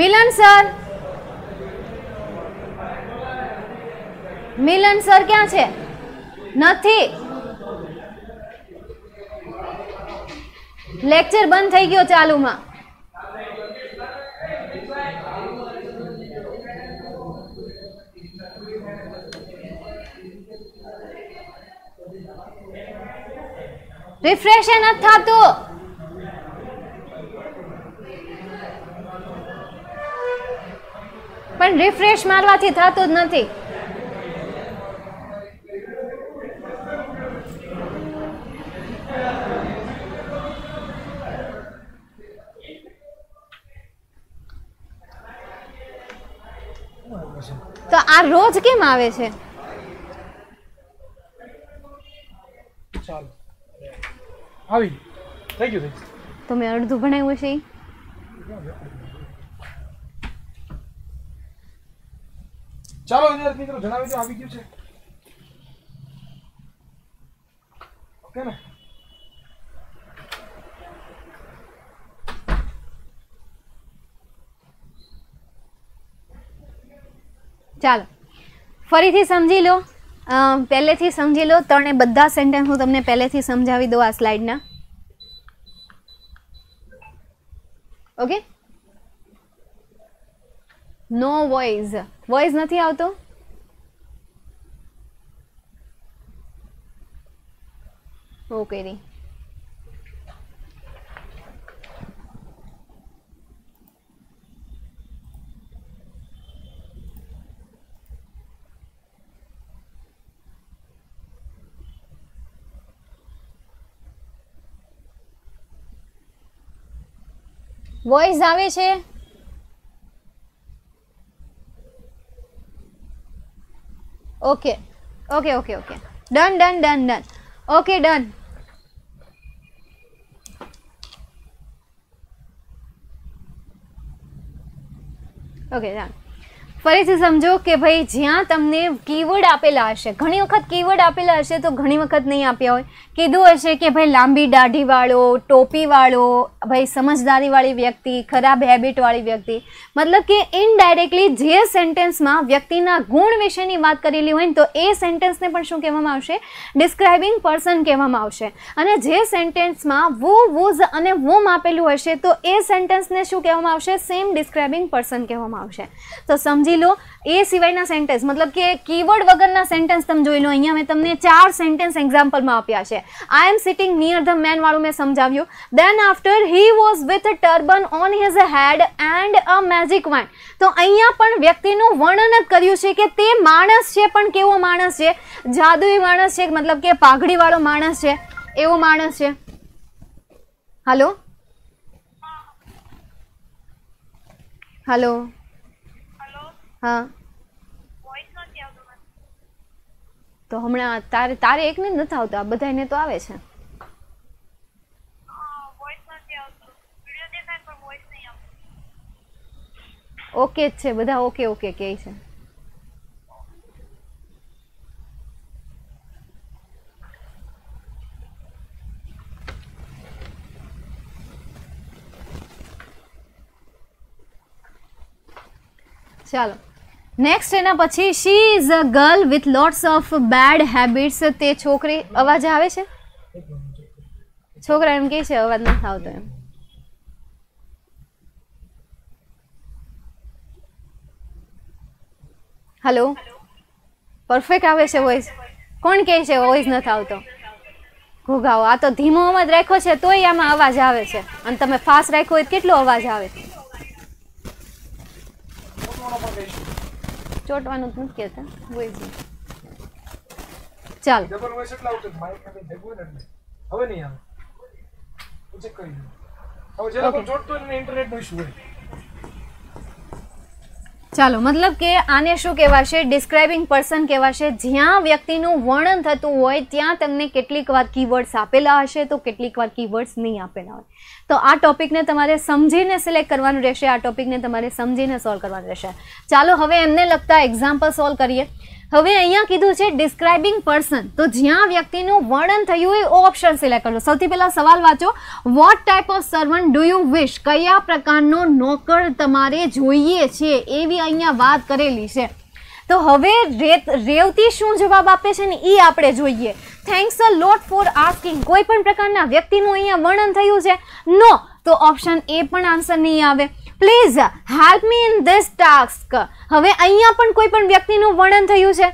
[SPEAKER 1] મિલન સર મિલન સર ક્યાં છે નથી લેક્ચર બંધ થઈ ગયો ચાલુમાં રિફ્રેશ નથી થતું પણ રિફ્રેશ મારવાથી થતું જ નથી તો આ રોજ કેમ આવે છે આવી થઈ ગયું તમે અડધું ભણાવ્યું છે ચાલો વિદ્યાર્થી મિત્રો જણાવી દો આવી ગયું છે ઓકે ને ચાલો ફરીથી સમજી લો પહેલેથી સમજી લો ત્રણે બધા સેન્ટેન્સ હું તમને પહેલેથી સમજાવી દઉં આ સ્લાઇડના ઓકે નો વોઇઝ વોઇસ નથી આવતો ઓકે રી વોઇસ આવે છે okay okay okay okay done done done done okay done okay done ફરીથી સમજો કે ભાઈ જ્યાં તમને કીવર્ડ આપેલા હશે ઘણી વખત કીવર્ડ આપેલા હશે તો ઘણી વખત નહીં આપ્યા હોય કીધું હશે કે ભાઈ લાંબી દાઢીવાળો ટોપીવાળો ભાઈ સમજદારીવાળી વ્યક્તિ ખરાબ હેબિટવાળી વ્યક્તિ મતલબ કે ઇનડાયરેક્ટલી જે સેન્ટેન્સમાં વ્યક્તિના ગુણ વિશેની વાત કરેલી હોય ને તો એ સેન્ટેન્સને પણ શું કહેવામાં આવશે ડિસ્ક્રાઇબિંગ પર્સન કહેવામાં આવશે અને જે સેન્ટેન્સમાં વુ વુઝ અને વોમ આપેલું હશે તો એ સેન્ટેન્સને શું કહેવામાં આવશે સેમ ડિસ્ક્રાઇબિંગ પર્સન કહેવામાં આવશે તો સમજી સમજી લો એ સિવાયના સેન્ટેન્સ મતલબ કે કીવર્ડ વગરના સેન્ટેન્સ તમે જોઈ લો અહીંયા મેં તમને ચાર સેન્ટેન્સ એક્ઝામ્પલમાં આપ્યા છે I am sitting near the man વાળું મેં સમજાવ્યું then after he was with turban on his head and a magic wand તો અહીંયા પણ વ્યક્તિનું વર્ણન જ કર્યું છે કે તે માણસ છે પણ કેવો માણસ છે જાદુઈ માણસ છે મતલબ કે પાઘડીવાળો માણસ છે એવો માણસ છે હલો હાલો હા તો હમણાં તારે તારે એકને જ નથી આવતા બધાને તો આવે છે ઓકે જ છે બધા ઓકે ઓકે કે છે ચાલો નેક્સ્ટ એના પછી she is a girl with lots of bad habits તે છોકરી અવાજ આવે છે છોકરા એમ કે છે અવાજ નથી આવતો એમ હલો પરફેક્ટ આવે છે વોઇસ કોણ કહે છે વોઇસ નથી આવતો ઘોઘાઓ આ તો ધીમો અવાજ રાખ્યો છે તોય આમાં અવાજ આવે છે અને તમે ફાસ્ટ રાખ્યો હોય કેટલો અવાજ આવે છે ચોટવાનું જ નથી કહેતા હોય છે ચાલો ડબલ વોઇસ એટલા આવતો માઈક ને જગવું હવે નહીં આવે ચેક કરી હવે જેના પર ચોટતો ઇન્ટરનેટ નો ઇશ્યુ હોય ચાલો મતલબ કે આને શું કહેવાશે ડિસ્ક્રાઇબિંગ પર્સન કહેવાશે જ્યાં વ્યક્તિનું વર્ણન થતું હોય ત્યાં તમને કેટલીક વાર કીવર્ડ્સ આપેલા હશે તો કેટલીક વાર કીવર્ડ્સ નહીં આપેલા હોય તો આ ટોપિકને તમારે સમજીને સિલેક્ટ કરવાનું રહેશે આ ટોપિકને તમારે સમજીને સોલ્વ કરવાનું રહેશે ચાલો હવે એમને લગતા એક્ઝામ્પલ સોલ્વ કરીએ હવે અહીંયા કીધું છે ડિસ્ક્રાઇબિંગ પર્સન તો જ્યાં વ્યક્તિનું વર્ણન થયું હોય એ ઓપ્શન સિલેક્ટ કરજો સૌથી પહેલાં સવાલ વાંચો what type of servant do you wish કયા પ્રકારનો નોકર તમારે જોઈએ છે એવી અહીંયા વાત કરેલી છે તો હવે રેત રેવતી શું જવાબ આપે છે ને એ આપણે જોઈએ thanks a lot for asking કોઈ પણ પ્રકારના વ્યક્તિનું અહીંયા વર્ણન થયું છે નો તો ઓપ્શન એ પણ આન્સર નહીં આવે please help me in this task હવે અહીંયા પણ કોઈ પણ વ્યક્તિનું વર્ણન થયું છે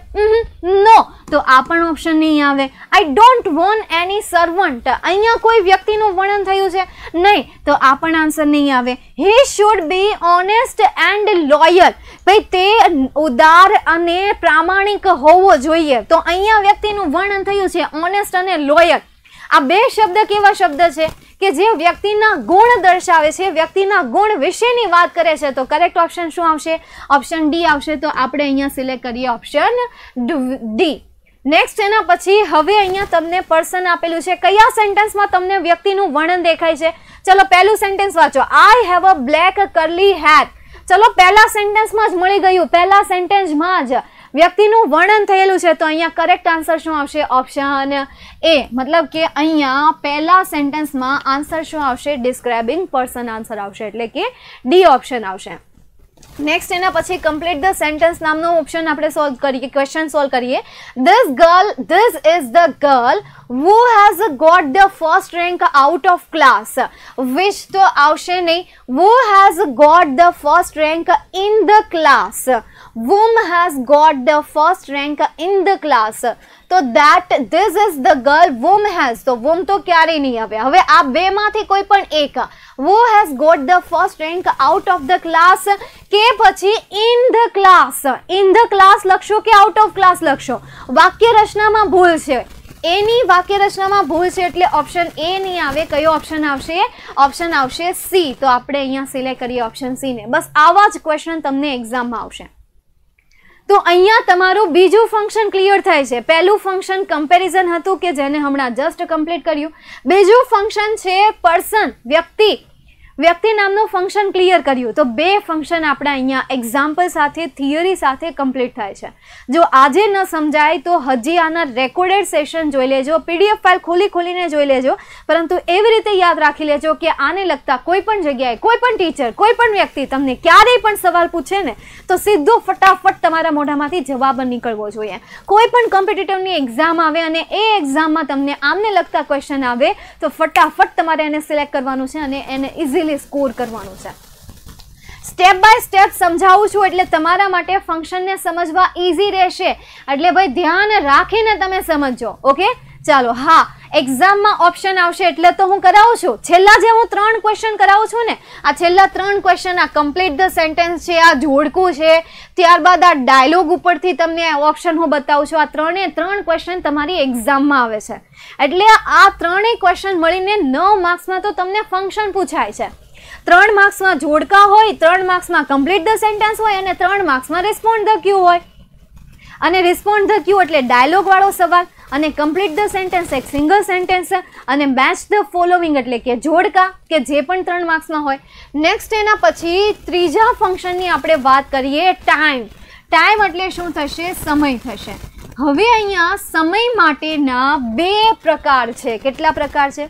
[SPEAKER 1] નો તો આ પણ ઓપ્શન નહીં આવે I don't want any servant અહીંયા કોઈ વ્યક્તિનું વર્ણન થયું છે નહીં તો આ પણ આન્સર નહીં આવે he should be honest and loyal ભાઈ તે ઉદાર અને પ્રામાણિક હોવો જોઈએ તો અહીંયા વ્યક્તિનું વર્ણન થયું છે ઓનેસ્ટ અને લોયલ આ બે શબ્દ કેવા શબ્દ છે કે જે વ્યક્તિના ગુણ દર્શાવે છે વ્યક્તિના ગુણ વિશેની વાત કરે છે તો કરેક્ટ ઓપ્શન શું આવશે ઓપ્શન ડી આવશે તો આપણે અહીંયા સિલેક્ટ કરીએ ઓપ્શન ડી નેક્સ્ટ એના પછી હવે અહીંયા તમને પર્સન આપેલું છે કયા સેન્ટેન્સમાં તમને વ્યક્તિનું વર્ણન દેખાય છે ચલો પહેલું સેન્ટેન્સ વાંચો I have a black curly hair ચલો પહેલા સેન્ટેન્સમાં જ મળી ગયું પહેલા સેન્ટેન્સમાં જ વ્યક્તિનું વર્ણન થયેલું છે તો અહીંયા કરેક્ટ આન્સર શું આવશે ઓપ્શન એ મતલબ કે અહીંયા પહેલા સેન્ટેન્સમાં આન્સર શું આવશે ડિસ્ક્રાઇબિંગ પર્સન આન્સર આવશે એટલે કે ડી ઓપ્શન આવશે નેક્સ્ટ એના પછી કમ્પ્લીટ ધ સેન્ટેન્સ નામનો ઓપ્શન આપણે સોલ્વ કરીએ ક્વેશ્ચન સોલ્વ કરીએ this girl this is the girl who has got the first rank out of class which તો આવશે નહીં who has got the first rank in the class whom has got the first rank in the class તો that this is the girl whom has તો whom તો ક્યારેય નહીં આવે હવે આ બેમાંથી કોઈ પણ એક who has got the first rank out of the class કે પછી in the class in the class લખશો કે out of class લખશો વાક્ય રચનામાં ભૂલ છે એની વાક્ય રચનામાં ભૂલ છે એટલે ઓપ્શન એ નહીં આવે કયો ઓપ્શન આવશે ઓપ્શન આવશે સી તો આપણે અહીંયા સિલેક્ટ કરીએ ઓપ્શન સી ને બસ આવા જ ક્વેશ્ચન તમને એક્ઝામમાં આવશે તો અહીંયા તમારું બીજું ફંક્શન ક્લિયર થાય છે પહેલું ફંક્શન કમ્પેરિઝન હતું કે જેને હમણાં જસ્ટ કમ્પ્લીટ કર્યું બીજું ફંક્શન છે પર્સન વ્યક્તિ વ્યક્તિ નામનું ફંક્શન ક્લિયર કર્યું તો બે ફંક્શન આપણે અહીંયા એક્ઝામ્પલ સાથે થિયરી સાથે કમ્પ્લીટ થાય છે જો આજે ન સમજાય તો હજી આના રેકોર્ડેડ સેશન જોઈ લેજો પીડીએફ ફાઇલ ખોલી ખોલીને જોઈ લેજો પરંતુ એવી રીતે યાદ રાખી લેજો કે આને લગતા કોઈ પણ જગ્યાએ કોઈ પણ ટીચર કોઈ પણ વ્યક્તિ તમને ક્યારેય પણ સવાલ પૂછે ને તો સીધો ફટાફટ તમારા મોઢામાંથી જવાબ નીકળવો જોઈએ કોઈ પણ કોમ્પિટિટિવની એક્ઝામ આવે અને એ એક્ઝામમાં તમને આમને લગતા ક્વેશ્ચન આવે તો ફટાફટ તમારે એને સિલેક્ટ કરવાનું છે અને એને ઇઝીલી ફાઇનલી સ્કોર કરવાનું છે સ્ટેપ બાય સ્ટેપ સમજાવું છું એટલે તમારા માટે ફંક્શનને સમજવા ઇઝી રહેશે એટલે ભાઈ ધ્યાન રાખીને તમે સમજો ઓકે ચાલો હા એક્ઝામમાં ઓપ્શન આવશે એટલે તો હું કરાવું છું છેલ્લા જે હું ત્રણ ક્વેશ્ચન કરાવું છું ને આ છેલ્લા ત્રણ ક્વેશ્ચન આ કમ્પ્લીટ ધ સેન્ટેન્સ છે આ જોડકું છે ત્યારબાદ આ ડાયલોગ ઉપરથી તમને ઓપ્શન હું બતાવું છું આ ત્રણે ત્રણ ક્વેશ્ચન તમારી એક્ઝામમાં આવે છે એટલે આ ત્રણેય ક્વેશ્ચન મળીને નવ માર્ક્સમાં તો તમને ફંક્શન પૂછાય છે ત્રણ માર્ક્સમાં જોડકા હોય ત્રણ માર્ક્સમાં કમ્પ્લીટ ધ સેન્ટેન્સ હોય અને ત્રણ માર્ક્સમાં રિસ્પોન્ડ ધ ક્યુ હોય અને રિસ્પોન્ડ ધ ક્યુ એટલે ડાયલોગવાળો સવાલ અને કમ્પ્લીટ ધ સેન્ટેન્સ એક સિંગલ સેન્ટેન્સ અને મેચ ધ ફોલોવિંગ એટલે કે જોડકા કે જે પણ ત્રણ માર્ક્સમાં હોય નેક્સ્ટ એના પછી ત્રીજા ફંક્શનની આપણે વાત કરીએ ટાઈમ ટાઈમ એટલે શું થશે સમય થશે હવે અહીંયા સમય માટેના બે પ્રકાર છે કેટલા પ્રકાર છે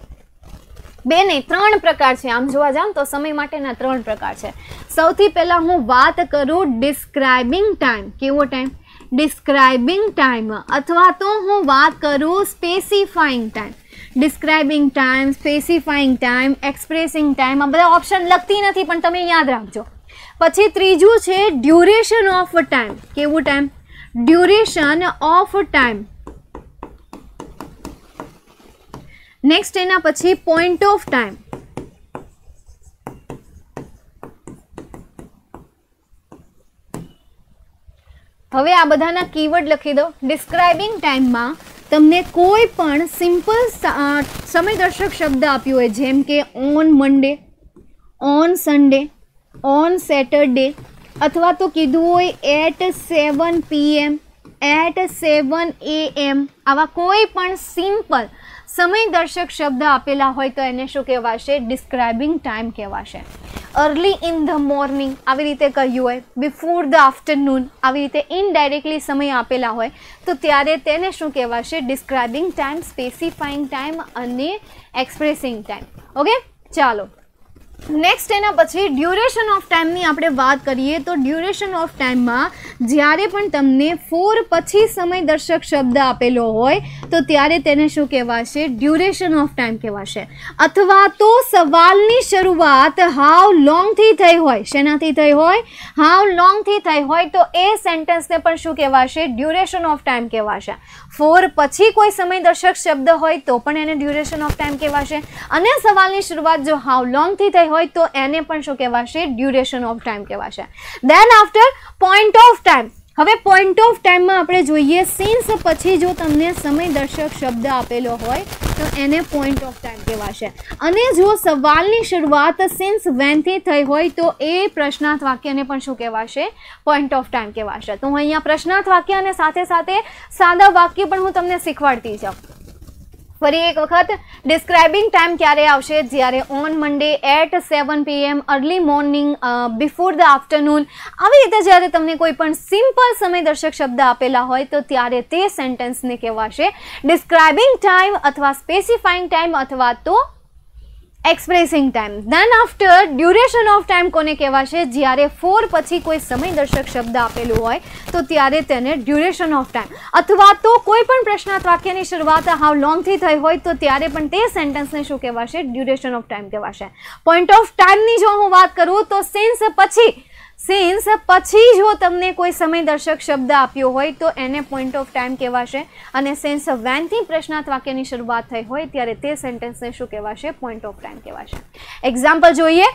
[SPEAKER 1] બે નહીં ત્રણ પ્રકાર છે આમ જોવા જાઉં તો સમય માટેના ત્રણ પ્રકાર છે સૌથી પહેલાં હું વાત કરું ડિસ્ક્રાઇબિંગ ટાઈમ કેવો ટાઈમ ડિસ્ક્રાઇબિંગ ટાઈમ અથવા તો હું વાત કરું specifying time describing time specifying time expressing time આ બધા ઓપ્શન લખતી નથી પણ તમે યાદ રાખજો પછી ત્રીજું છે ડ્યુરેશન ઓફ ટાઈમ કેવું time duration of time next એના પછી પોઈન્ટ ઓફ ટાઈમ હવે આ બધાના કીવર્ડ લખી દો ડિસ્ક્રાઇબિંગ ટાઈમમાં તમને કોઈ પણ સિમ્પલ સમયદર્શક શબ્દ આપ્યો હોય જેમ કે on Monday on Sunday on Saturday અથવા તો કીધું હોય at seven PM at seven AM આવા કોઈ પણ સિમ્પલ સમય દર્શક શબ્દ આપેલા હોય તો એને શું કહેવાશે ડિસ્ક્રાઇબિંગ ટાઈમ કહેવાશે અર્લી ઇન ધ મોર્નિંગ આવી રીતે કહ્યું હોય બિફોર ધ આફ્ટરનૂન આવી રીતે ઇનડાયરેક્ટલી સમય આપેલા હોય તો ત્યારે તેને શું કહેવાશે ડિસ્ક્રાઇબિંગ ટાઈમ સ્પેસિફાઈંગ ટાઈમ અને એક્સપ્રેસિંગ ટાઈમ ઓકે ચાલો નેક્સ્ટ એના પછી ડ્યુરેશન ઓફ ટાઈમની આપણે વાત કરીએ તો ડ્યુરેશન ઓફ ટાઈમમાં જ્યારે પણ તમને ફોર પછી સમય દર્શક શબ્દ આપેલો હોય તો ત્યારે તેને શું કહેવાશે ડ્યુરેશન ઓફ ટાઈમ કહેવાશે અથવા તો સવાલની શરૂઆત હાઉ લોંગથી થઈ હોય શેનાથી થઈ હોય હાઉ લોંગથી થઈ હોય તો એ સેન્ટેન્સને પણ શું કહેવાશે ડ્યુરેશન ઓફ ટાઈમ કહેવાશે ફોર પછી કોઈ સમય દર્શક શબ્દ હોય તો પણ એને ડ્યુરેશન ઓફ ટાઈમ કહેવાશે અને સવાલની શરૂઆત જો હાઉ લોંગથી થઈ સમય હોય તો એને પણ શું કહેવાશે ડ્યુરેશન ઓફ ટાઈમ કહેવાશે then after point of time હવે પોઈન્ટ ઓફ ટાઈમમાં આપણે જોઈએ સિન્સ પછી જો તમને સમયદર્શક શબ્દ આપેલો હોય તો એને પોઈન્ટ ઓફ ટાઈમ કહેવાશે અને જો સવાલની શરૂઆત સિન્સ વેનથી થઈ હોય તો એ પ્રશ્નાર્થ વાક્યને પણ શું કહેવાશે પોઈન્ટ ઓફ ટાઈમ કહેવાશે તો હું અહીંયા પ્રશ્નાર્થ વાક્ય અને સાથે સાથે સાદા વાક્ય પણ હું તમને શીખવાડતી જાઉં ફરી એક વખત ડિસ્ક્રાઇબિંગ ટાઈમ ક્યારે આવશે જ્યારે on Monday at seven PM early morning before the afternoon આવી રીતે જ્યારે તમને કોઈ પણ સિમ્પલ સમયદર્શક શબ્દ આપેલા હોય તો ત્યારે તે સેન્ટેન્સને કહેવાશે ડિસ્ક્રાઇબિંગ ટાઈમ અથવા સ્પેસિફાઈંગ ટાઈમ અથવા તો expressing time then after duration of time કોને કહેવાશે જ્યારે ફોર પછી કોઈ સમયદર્શક શબ્દ આપેલું હોય તો ત્યારે તેને ડ્યુરેશન ઓફ ટાઈમ અથવા તો કોઈ પણ પ્રશ્નાર્થ વાક્યની શરૂઆત હાવ લોંગથી થઈ હોય તો ત્યારે પણ તે સેન્ટેન્સને શું કહેવાશે ડ્યુરેશન ઓફ ટાઈમ કહેવાશે પોઈન્ટ ઓફ ટાઈમની જો હું વાત કરું તો સિન્સ પછી સિન્સ પછી જો તમને કોઈ સમયદર્શક શબ્દ આપ્યો હોય તો એને પોઈન્ટ ઓફ ટાઈમ કહેવાશે અને સિન્સ વેનથી પ્રશ્નાર્થ વાક્યની શરૂઆત થઈ હોય ત્યારે તે સેન્ટેન્સને શું કહેવાશે પોઈન્ટ ઓફ ટાઈમ કહેવાશે એક્ઝામ્પલ જોઈએ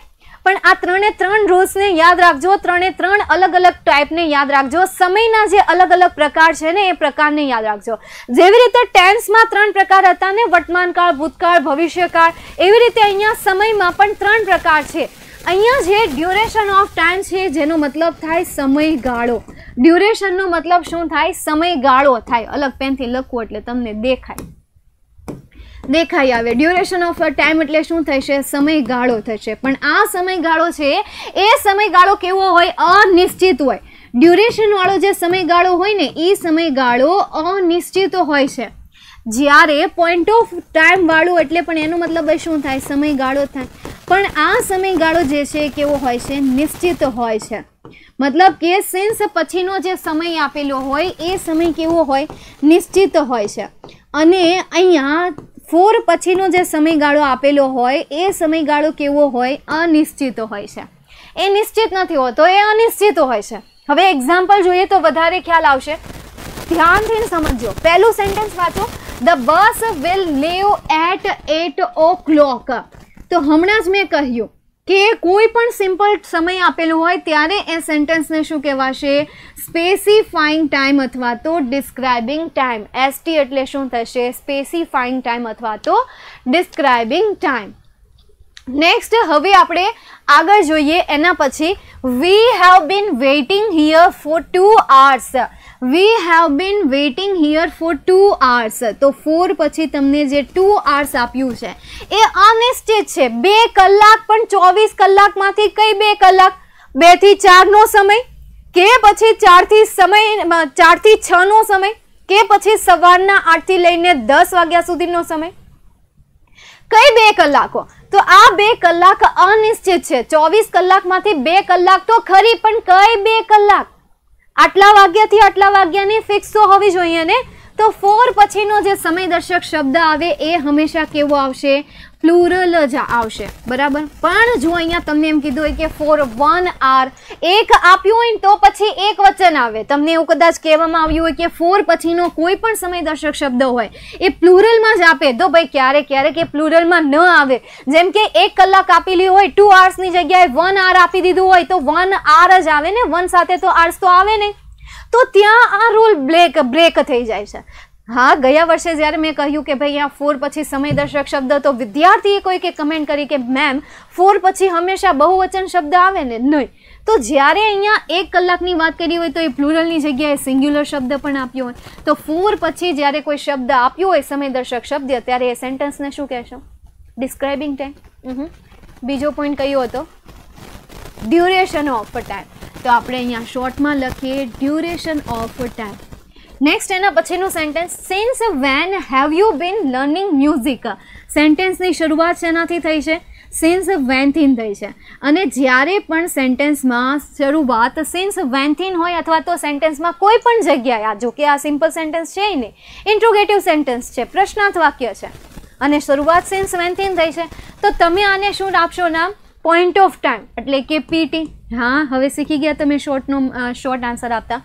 [SPEAKER 1] પણ આ ત્રણે ત્રણ રૂલ્સને યાદ રાખજો ત્રણે ત્રણ અલગ અલગ ટાઈપને યાદ રાખજો સમયના જે અલગ અલગ પ્રકાર છે ને એ પ્રકારને યાદ રાખજો જેવી રીતે ટેન્સમાં ત્રણ પ્રકાર હતા ને વર્તમાનકાળ ભૂતકાળ ભવિષ્યકાળ એવી રીતે અહીંયા સમયમાં પણ ત્રણ પ્રકાર છે અહીંયા જે ડ્યુરેશન ઓફ ટાઈમ છે જેનો મતલબ થાય સમયગાળો ડ્યુરેશનનો મતલબ શું થાય સમયગાળો થાય અલગ પેનથી લખવું એટલે તમને દેખાય દેખાઈ આવે ડ્યુરેશન ઓફ ટાઈમ એટલે શું થશે સમયગાળો થશે પણ આ સમયગાળો છે એ સમયગાળો કેવો હોય અનિશ્ચિત હોય ડ્યુરેશનવાળો જે સમયગાળો હોય ને એ સમયગાળો અનિશ્ચિત હોય છે જ્યારે પોઈન્ટ ઓફ ટાઈમવાળું એટલે પણ એનો મતલબ શું થાય સમયગાળો થાય પણ આ સમયગાળો જે છે કેવો હોય છે નિશ્ચિત હોય છે મતલબ કે સિન્સ પછીનો જે સમય આપેલો હોય એ સમય કેવો હોય નિશ્ચિત હોય છે અને અહીંયા ફોર પછીનો જે સમયગાળો આપેલો હોય એ સમયગાળો કેવો હોય અનિશ્ચિત હોય છે એ નિશ્ચિત નથી હોતો એ અનિશ્ચિત હોય છે હવે એક્ઝામ્પલ જોઈએ તો વધારે ખ્યાલ આવશે ધ્યાનથી સમજો પહેલું સેન્ટેન્સ વાંચો the bus will leave at eight o'clock તો હમણાં જ મેં કહ્યું કે કોઈ પણ સિમ્પલ સમય આપેલો હોય ત્યારે એ સેન્ટેન્સને શું કહેવાશે સ્પેસિફાઈંગ ટાઈમ અથવા તો ડિસ્ક્રાઇબિંગ ટાઈમ એસટી એટલે શું થશે સ્પેસિફાઈંગ ટાઈમ અથવા તો ડિસ્ક્રાઇબિંગ ટાઈમ નેક્સ્ટ હવે આપણે આગળ જોઈએ એના પછી we have been waiting here for two hours we have been waiting here for two hours તો ફોર પછી તમને જે ટુ આવર્સ આપ્યું છે એ અનિશ્ચિત છે બે કલાક પણ ચોવીસ કલાકમાંથી કઈ બે કલાક બેથી ચારનો સમય કે પછી ચારથી સમય ચારથી છનો સમય કે પછી સવારના આઠથી લઈને દસ વાગ્યા સુધીનો સમય કઈ બે કલાકો તો આ બે કલાક અનિશ્ચિત છે ચોવીસ કલાકમાંથી બે કલાક તો ખરી પણ કઈ બે કલાક આટલા વાગ્યાથી આટલા વાગ્યાની ફિક્સ તો હોવી જોઈએ ને તો ફોર પછીનો જે સમયદર્શક શબ્દ આવે એ હંમેશા કેવો આવશે પ્લુરલ જ આવશે બરાબર પણ જો અહીંયા તમને એમ કીધું હોય કે ફોર વન આર એક આપ્યું હોય તો પછી એક વચન આવે તમને એવું કદાચ કહેવામાં આવ્યું હોય કે ફોર પછીનો કોઈ પણ સમયદર્શક શબ્દ હોય એ પ્લુરલમાં જ આપે તો ભાઈ ક્યારેક ક્યારેક એ પ્લુરલમાં ન આવે જેમ કે એક કલાક આપેલી હોય ટુ આર્સની જગ્યાએ વન આર આપી દીધું હોય તો વન આર જ આવે ને વન સાથે તો આર્સ તો આવે નહીં તો ત્યાં આ રોલ બ્લેક બ્રેક થઈ જાય છે હા ગયા વર્ષે જ્યારે મેં કહ્યું કે ભાઈ આ ફોર પછી સમયદર્શક શબ્દ તો વિદ્યાર્થીએ કોઈ કે કમેન્ટ કરી કે મેમ ફોર પછી હંમેશા બહુવચન શબ્દ આવે ને નહીં તો જ્યારે અહીંયા એક કલાકની વાત કરી હોય તો એ પ્લુરલની જગ્યાએ સિંગ્યુલર શબ્દ પણ આપ્યો હોય તો ફોર પછી જ્યારે કોઈ શબ્દ આપ્યો હોય સમય દર્શક શબ્દ ત્યારે એ સેન્ટેન્સને શું કહેશો ડિસ્ક્રાઇબિંગ ટાઈમ બીજો પોઈન્ટ કયો હતો ડ્યુરેશન ઓફ અ ટાઈમ તો આપણે અહીંયા શોર્ટમાં લખીએ ડ્યુરેશન ઓફ ટાઈમ નેક્સ્ટ એના પછીનું sentence since when have you been learning music સેન્ટેન્સની શરૂઆત શેનાથી થઈ છે સિન્સ વેનથીન થઈ છે અને જ્યારે પણ સેન્ટેન્સમાં શરૂઆત સિન્સ વેનથીન હોય અથવા તો સેન્ટેન્સમાં કોઈ પણ જગ્યાએ આ જોકે આ સિમ્પલ સેન્ટેન્સ છે નહીં ઇન્ટ્રોગેટિવ સેન્ટેન્સ છે પ્રશ્નાર્થ વાક્ય છે અને શરૂઆત સિન્સ વેનથીન થઈ છે તો તમે આને શું આપશો નામ પોઈન્ટ ઓફ ટાઈમ એટલે કે પીટી હા હવે શીખી ગયા તમે શોર્ટનો શોર્ટ આન્સર આપતા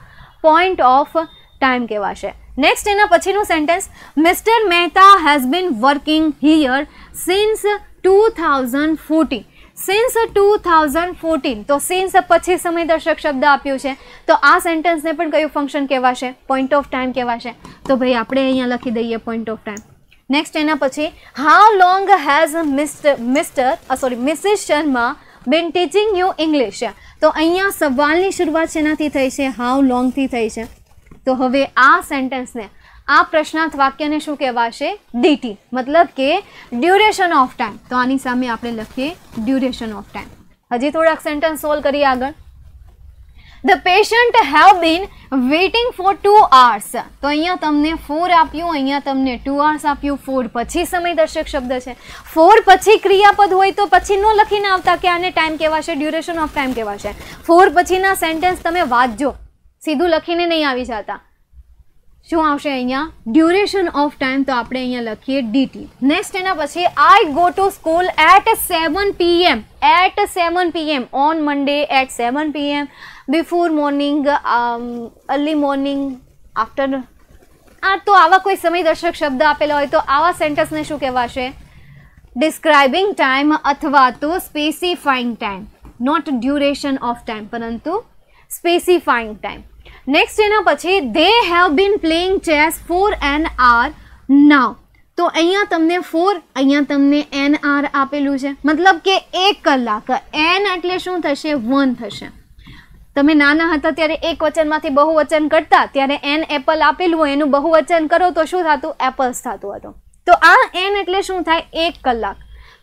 [SPEAKER 1] પોઈન્ટ ઓફ ટાઈમ કહેવાશે નેક્સ્ટ એના પછીનું sentence Mister Mehta has been working here since two thousand forty since two thousand fourteen તો સિન્સ પછી સમયદર્શક શબ્દ આપ્યું છે તો આ સેન્ટેન્સને પણ કયું ફંક્શન કહેવાશે પોઈન્ટ ઓફ ટાઈમ કહેવાશે તો ભાઈ આપણે અહીંયા લખી દઈએ પોઈન્ટ ઓફ ટાઈમ નેક્સ્ટ એના પછી how long has Mister Mister sorry Mrs Sharma been teaching you English તો અહીંયા સવાલની શરૂઆત શેનાથી થઈ છે હાઉ લોંગથી થઈ છે તો હવે આ સેન્ટેન્સને આ પ્રશ્નાર્થ વાક્યને શું કહેવાશે ડીટી મતલબ કે ડ્યુરેશન ઓફ ટાઈમ તો આની સામે આપણે લખીએ ડ્યુરેશન ઓફ ટાઈમ હજી થોડાક સેન્ટેન્સ સોલ્વ કરીએ આગળ the patient have been waiting for two hours તો અહીંયા તમને ફોર આપ્યું અહીંયા તમને ટુ આવર્સ આપ્યું ફોર પછી સમયદર્શક શબ્દ છે ફોર પછી ક્રિયાપદ હોય તો પછી ન લખીને આવતા કે આને ટાઈમ કહેવાશે ડ્યુરેશન ઓફ ટાઈમ કહેવાશે ફોર પછીના સેન્ટેન્સ તમે વાંચજો સીધું લખીને નહીં આવી જતા શું આવશે અહીંયા ડ્યુરેશન ઓફ ટાઈમ તો આપણે અહીંયા લખીએ ડીટી નેક્સ્ટ એના પછી I go to school at seven PM at seven PM on Monday at seven PM before morning early morning after આ તો આવા કોઈ સમયદર્શક શબ્દ આપેલા હોય તો આવા સેન્ટેન્સને શું કહેવાશે ડિસ્ક્રાઇબિંગ ટાઈમ અથવા તો specifying time not duration of time પરંતુ સ્પેસિફાઈંગ ટાઈમ નેક્સ્ટ એના પછી they have been playing chess for an hour now તો અહીંયા તમને ફોર અહીંયા તમને એન આર આપેલું છે મતલબ કે એક કલાક એન એટલે શું થશે વન થશે તમે નાના હતા ત્યારે એક વચનમાંથી બહુવચન કરતા ત્યારે એન એપલ આપેલું હોય એનું બહુવચન કરો તો શું થતું એપલ્સ થતું હતું તો આ એન એટલે શું થાય એક કલાક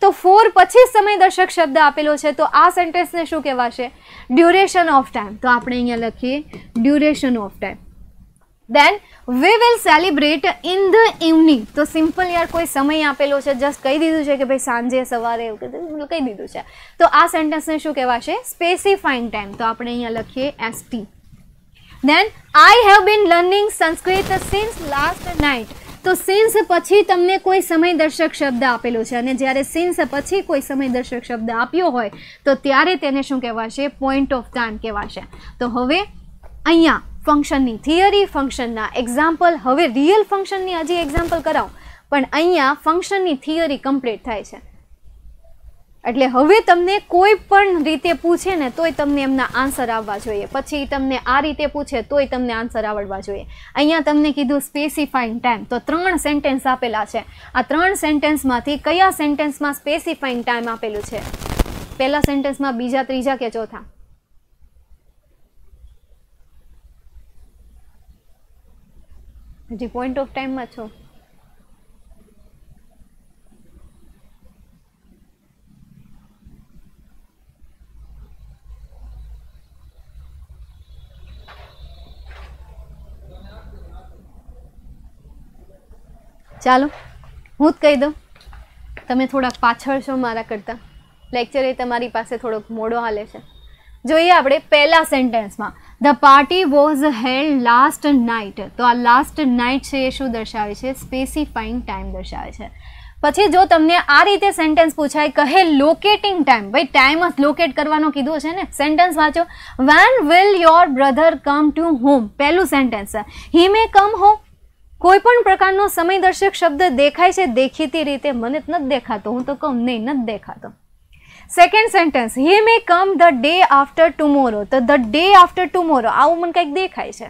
[SPEAKER 1] તો ફોર પછી સમય દર્શક શબ્દ આપેલો છે તો આ સેન્ટેન્સને શું કહેવાશે ડ્યુરેશન ઓફ ટાઈમ તો આપણે અહીંયા લખીએ duration of time then we will celebrate in the evening તો સિમ્પલ યાર કોઈ સમય આપેલો છે જસ્ટ કહી દીધું છે કે ભાઈ સાંજે સવારે એવું કીધું મતલબ કહી દીધું છે તો આ સેન્ટેન્સને શું કહેવાશે સ્પેસિફાઈંગ ટાઈમ તો આપણે અહીંયા લખીએ ST then I have been learning Sanskrit since last night તો સિન્સ પછી તમને કોઈ સમય દર્શક શબ્દ આપેલો છે અને જ્યારે સિન્સ પછી કોઈ સમય દર્શક શબ્દ આપ્યો હોય તો ત્યારે તેને શું કહેવાશે પોઈન્ટ ઓફ ટાઈમ કહેવાશે તો હવે અહીંયા ફંક્શનની થિયરી ફંક્શનના એક્ઝામ્પલ હવે રિયલ ફંક્શનની હજી એક્ઝામ્પલ કરાવું પણ અહીંયા ફંક્શનની થિયરી કમ્પ્લીટ થાય છે એટલે હવે તમને કોઈ પણ રીતે પૂછે ને તોય તમને એમના આન્સર આવવા જોઈએ પછી તમને આ રીતે પૂછે તોય તમને આન્સર આવડવા જોઈએ અહીંયા તમને કીધું સ્પેસિફાઈંગ ટાઈમ તો ત્રણ સેન્ટેન્સ આપેલા છે આ ત્રણ સેન્ટેન્સમાંથી કયા સેન્ટેન્સમાં સ્પેસિફાઈંગ ટાઈમ આપેલું છે પહેલા સેન્ટેન્સમાં બીજા ત્રીજા કે ચોથા હજી પોઈન્ટ ઓફ ટાઈમમાં છો ચાલો હું જ કહી દઉં તમે થોડાક પાછળ છો મારા કરતાં લેક્ચર એ તમારી પાસે થોડોક મોડો હાલે છે જોઈએ આપણે પહેલા સેન્ટેન્સમાં the party was held last night તો આ લાસ્ટ નાઇટ છે એ શું દર્શાવે છે સ્પેસિફાઈંગ ટાઈમ દર્શાવે છે પછી જો તમને આ રીતે સેન્ટેન્સ પૂછાય કહે લોકેટિંગ ટાઈમ ભાઈ ટાઈમ જ લોકેટ કરવાનો કીધું છે ને સેન્ટેન્સ વાંચો when will your brother come to home પહેલું sentence he may come home કોઈ પણ પ્રકારનો સમયદર્શક શબ્દ દેખાય છે દેખીતી રીતે મને નથી દેખાતો હું તો કહું નહીં નથી દેખાતો second sentence he may come the day after tomorrow તો ધ ડે આફ્ટર ટુમોરો આવું મને કંઈક દેખાય છે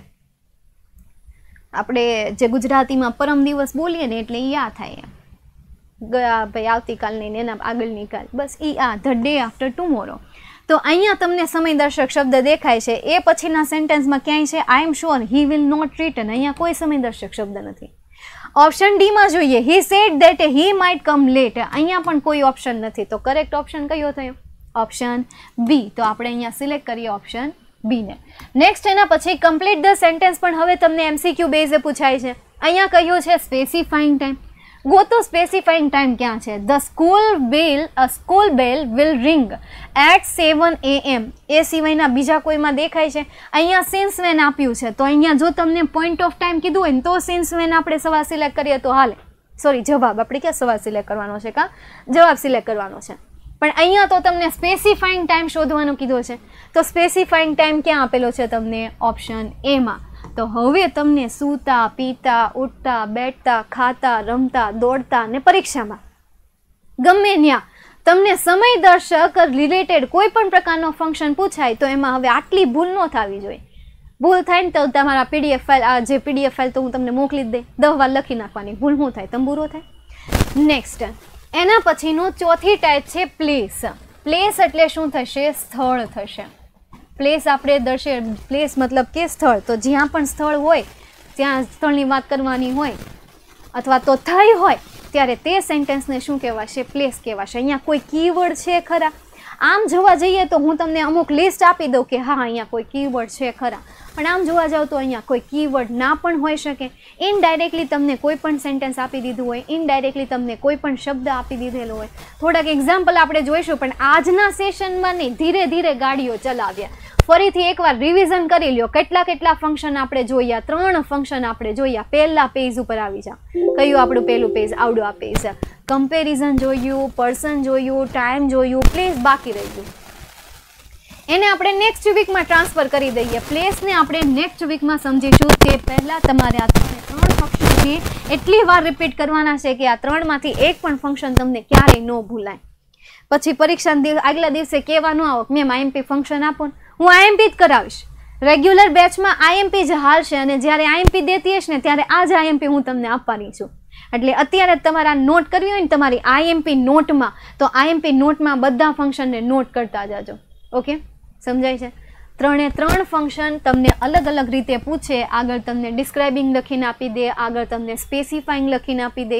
[SPEAKER 1] આપણે જે ગુજરાતીમાં પરમ દિવસ બોલીએ ને એટલે યા થાય ગયા ભાઈ આવતીકાલની ને એના આગળની કાલ બસ ઈ આ ધ ડે આફ્ટર ટુમોરો તો અહીંયા તમને સમયદર્શક શબ્દ દેખાય છે એ પછીના સેન્ટેન્સમાં ક્યાંય છે I am sure he will not return અહીંયા કોઈ સમયદર્શક શબ્દ નથી ઓપ્શન ડીમાં જોઈએ he said that he might come late અહીંયા પણ કોઈ ઓપ્શન નથી તો કરેક્ટ ઓપ્શન કયો થયો ઓપ્શન બી તો આપણે અહીંયા સિલેક્ટ કરીએ ઓપ્શન બીને નેક્સ્ટ એના પછી કમ્પ્લીટ ધ સેન્ટેન્સ પણ હવે તમને એમસીક્યુ બેઝે પૂછાય છે અહીંયા કહ્યું છે સ્પેસિફાઈંગ ટાઈમ वो तो स्पेसिफाइंग टाइम ક્યાં છે the school bell school bell will ring at seven A M A સિવાયના બીજા કોઈમાં દેખાય છે અહીંયા સિન્સ વેન આપ્યું છે તો અહીંયા જો તમને પોઈન્ટ ઓફ ટાઈમ કીધું હોય ને તો સિન્સ આપણે સવાર સિલેક્ટ કરીએ તો હાલે સોરી જવાબ આપણે ક્યાં સવાર સિલેક્ટ કરવાનો છે કાં જવાબ સિલેક્ટ કરવાનો છે પણ અહીંયા તો તમને સ્પેસિફાઈંગ ટાઈમ શોધવાનો કીધો છે તો સ્પેસિફાઈંગ ટાઈમ ક્યાં આપેલો છે તમને ઓપ્શન એમાં તો હવે તમને સૂતા પીતા ઉઠતા બેઠતા ખાતા રમતા દોડતા ને પરીક્ષામાં ગમે ત્યાં તમને સમય દર્શક રિલેટેડ કોઈ પણ પ્રકારનો ફંક્શન પૂછાય તો એમાં હવે આટલી ભૂલ ન થવી જોઈએ ભૂલ થાય ને તો તમારા પીડીએફ ફાઇલ આ જે પીડીએફ ફાઇલ તો હું તમને મોકલી દઈ દસ વાર લખી નાખવાની ભૂલ હું થાય તંબુરો થાય નેક્સ્ટ એના પછીનું ચોથી ટાઈપ છે પ્લેસ પ્લેસ એટલે શું થશે સ્થળ થશે પ્લેસ આપણે દર્શે પ્લેસ મતલબ કે સ્થળ તો જ્યાં પણ સ્થળ હોય ત્યાં સ્થળની વાત કરવાની હોય અથવા તો થઈ હોય ત્યારે તે સેન્ટેન્સને શું કહેવાશે પ્લેસ કહેવાશે અહીંયા કોઈ કીવર્ડ છે ખરા આમ જોવા જઈએ તો હું તમને અમુક લિસ્ટ આપી દઉં કે હા અહીંયા કોઈ કીવર્ડ છે ખરા પણ આમ જોવા જાઓ તો અહીંયા કોઈ કીવર્ડ ના પણ હોઈ શકે ઇનડાયરેક્ટલી તમને કોઈ પણ સેન્ટેન્સ આપી દીધું હોય ઇનડાયરેક્ટલી તમને કોઈ પણ શબ્દ આપી દીધેલો હોય થોડાક એક્ઝામ્પલ આપણે જોઈશું પણ આજના સેશનમાં નહીં ધીરે ધીરે ગાડીઓ ચલાવ્યા ફરીથી એકવાર રિવિઝન કરી લ્યો કેટલા કેટલા ફંક્શન આપણે જોયા ત્રણ ફંક્શન આપણે જોયા પહેલા પેજ ઉપર આવી જાઓ કયું આપણું પહેલું પેજ આવડું આ પેજ કમ્પેરિઝન જોયું પર્સન જોયું ટાઈમ જોયું પ્લેસ બાકી રહી ગયું એને આપણે નેક્સ્ટ વીકમાં ટ્રાન્સફર કરી દઈએ પ્લેસને આપણે નેક્સ્ટ વીકમાં સમજીશું કે પહેલાં તમારે આ ત્રણ ફંક્શનને એટલી વાર રિપીટ કરવાના છે કે આ ત્રણમાંથી એક પણ ફંક્શન તમને ક્યારેય ન ભૂલાય પછી પરીક્ષા આગલા દિવસે કહેવાનું આવો મેમ આઈએમપી ફંક્શન આપો હું આઈએમપી જ કરાવીશ રેગ્યુલર બેચમાં આઈએમપી જ હાલશે અને જ્યારે આઈએમપી દેતી હશે ને ત્યારે આ જ આઈએમપી હું તમને આપવાની છું એટલે અત્યારે તમારા નોટ કરવી હોય ને તમારી આઈએમપી નોટમાં તો આઈએમપી નોટમાં બધા ફંક્શનને નોટ કરતા જાજો ઓકે સમજાય છે ત્રણે ત્રણ ફંક્શન તમને અલગ અલગ રીતે પૂછે આગળ તમને ડિસ્ક્રાઇબિંગ લખીને આપી દે આગળ તમને સ્પેસિફાઈંગ લખીને આપી દે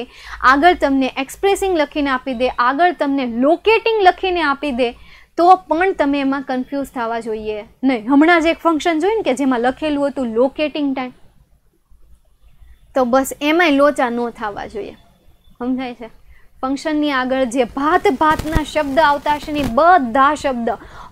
[SPEAKER 1] આગળ તમને એક્સપ્રેસિંગ લખીને આપી દે આગળ તમને લોકેટિંગ લખીને આપી દે તો પણ તમે એમાં કન્ફ્યુઝ થવા જોઈએ નહીં હમણાં જ એક ફંક્શન જોયું ને કે જેમાં લખેલું હતું લોકેટિંગ ટાઈમ તો બસ એમાંય લોચા ન થવા જોઈએ સમજાય છે ફંક્શનની આગળ જે ભાત ભાતના શબ્દ આવતા છે ને બધા શબ્દ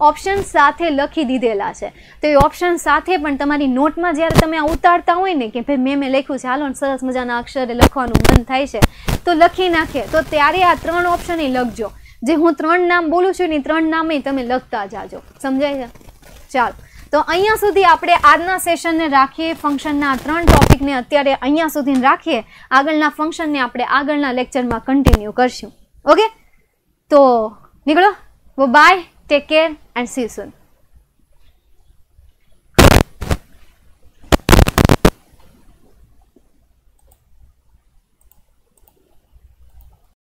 [SPEAKER 1] ઓપ્શન સાથે લખી દીધેલા છે તો એ ઓપ્શન સાથે પણ તમારી નોટમાં જ્યારે તમે આ ઉતારતા હોય ને કે ભાઈ મેં મેં લખ્યું છે હાલો સરસ મજાના અક્ષરે લખવાનું મન થાય છે તો લખી નાખે તો ત્યારે આ ત્રણ ઓપ્શન લખજો જે હું ત્રણ નામ બોલું છું ને ત્રણ નામે તમે લખતા જાજો સમજાય છે ચાલો તો અહીંયા સુધી આપણે આજના સેશનને રાખીએ ફંક્શનના ત્રણ ટોપિકને અત્યારે અહીંયા સુધી રાખીએ આગળના ફંક્શનને આપણે આગળના લેક્ચરમાં કન્ટિન્યુ કરશું ઓકે તો નીકળો bye take care and see Sun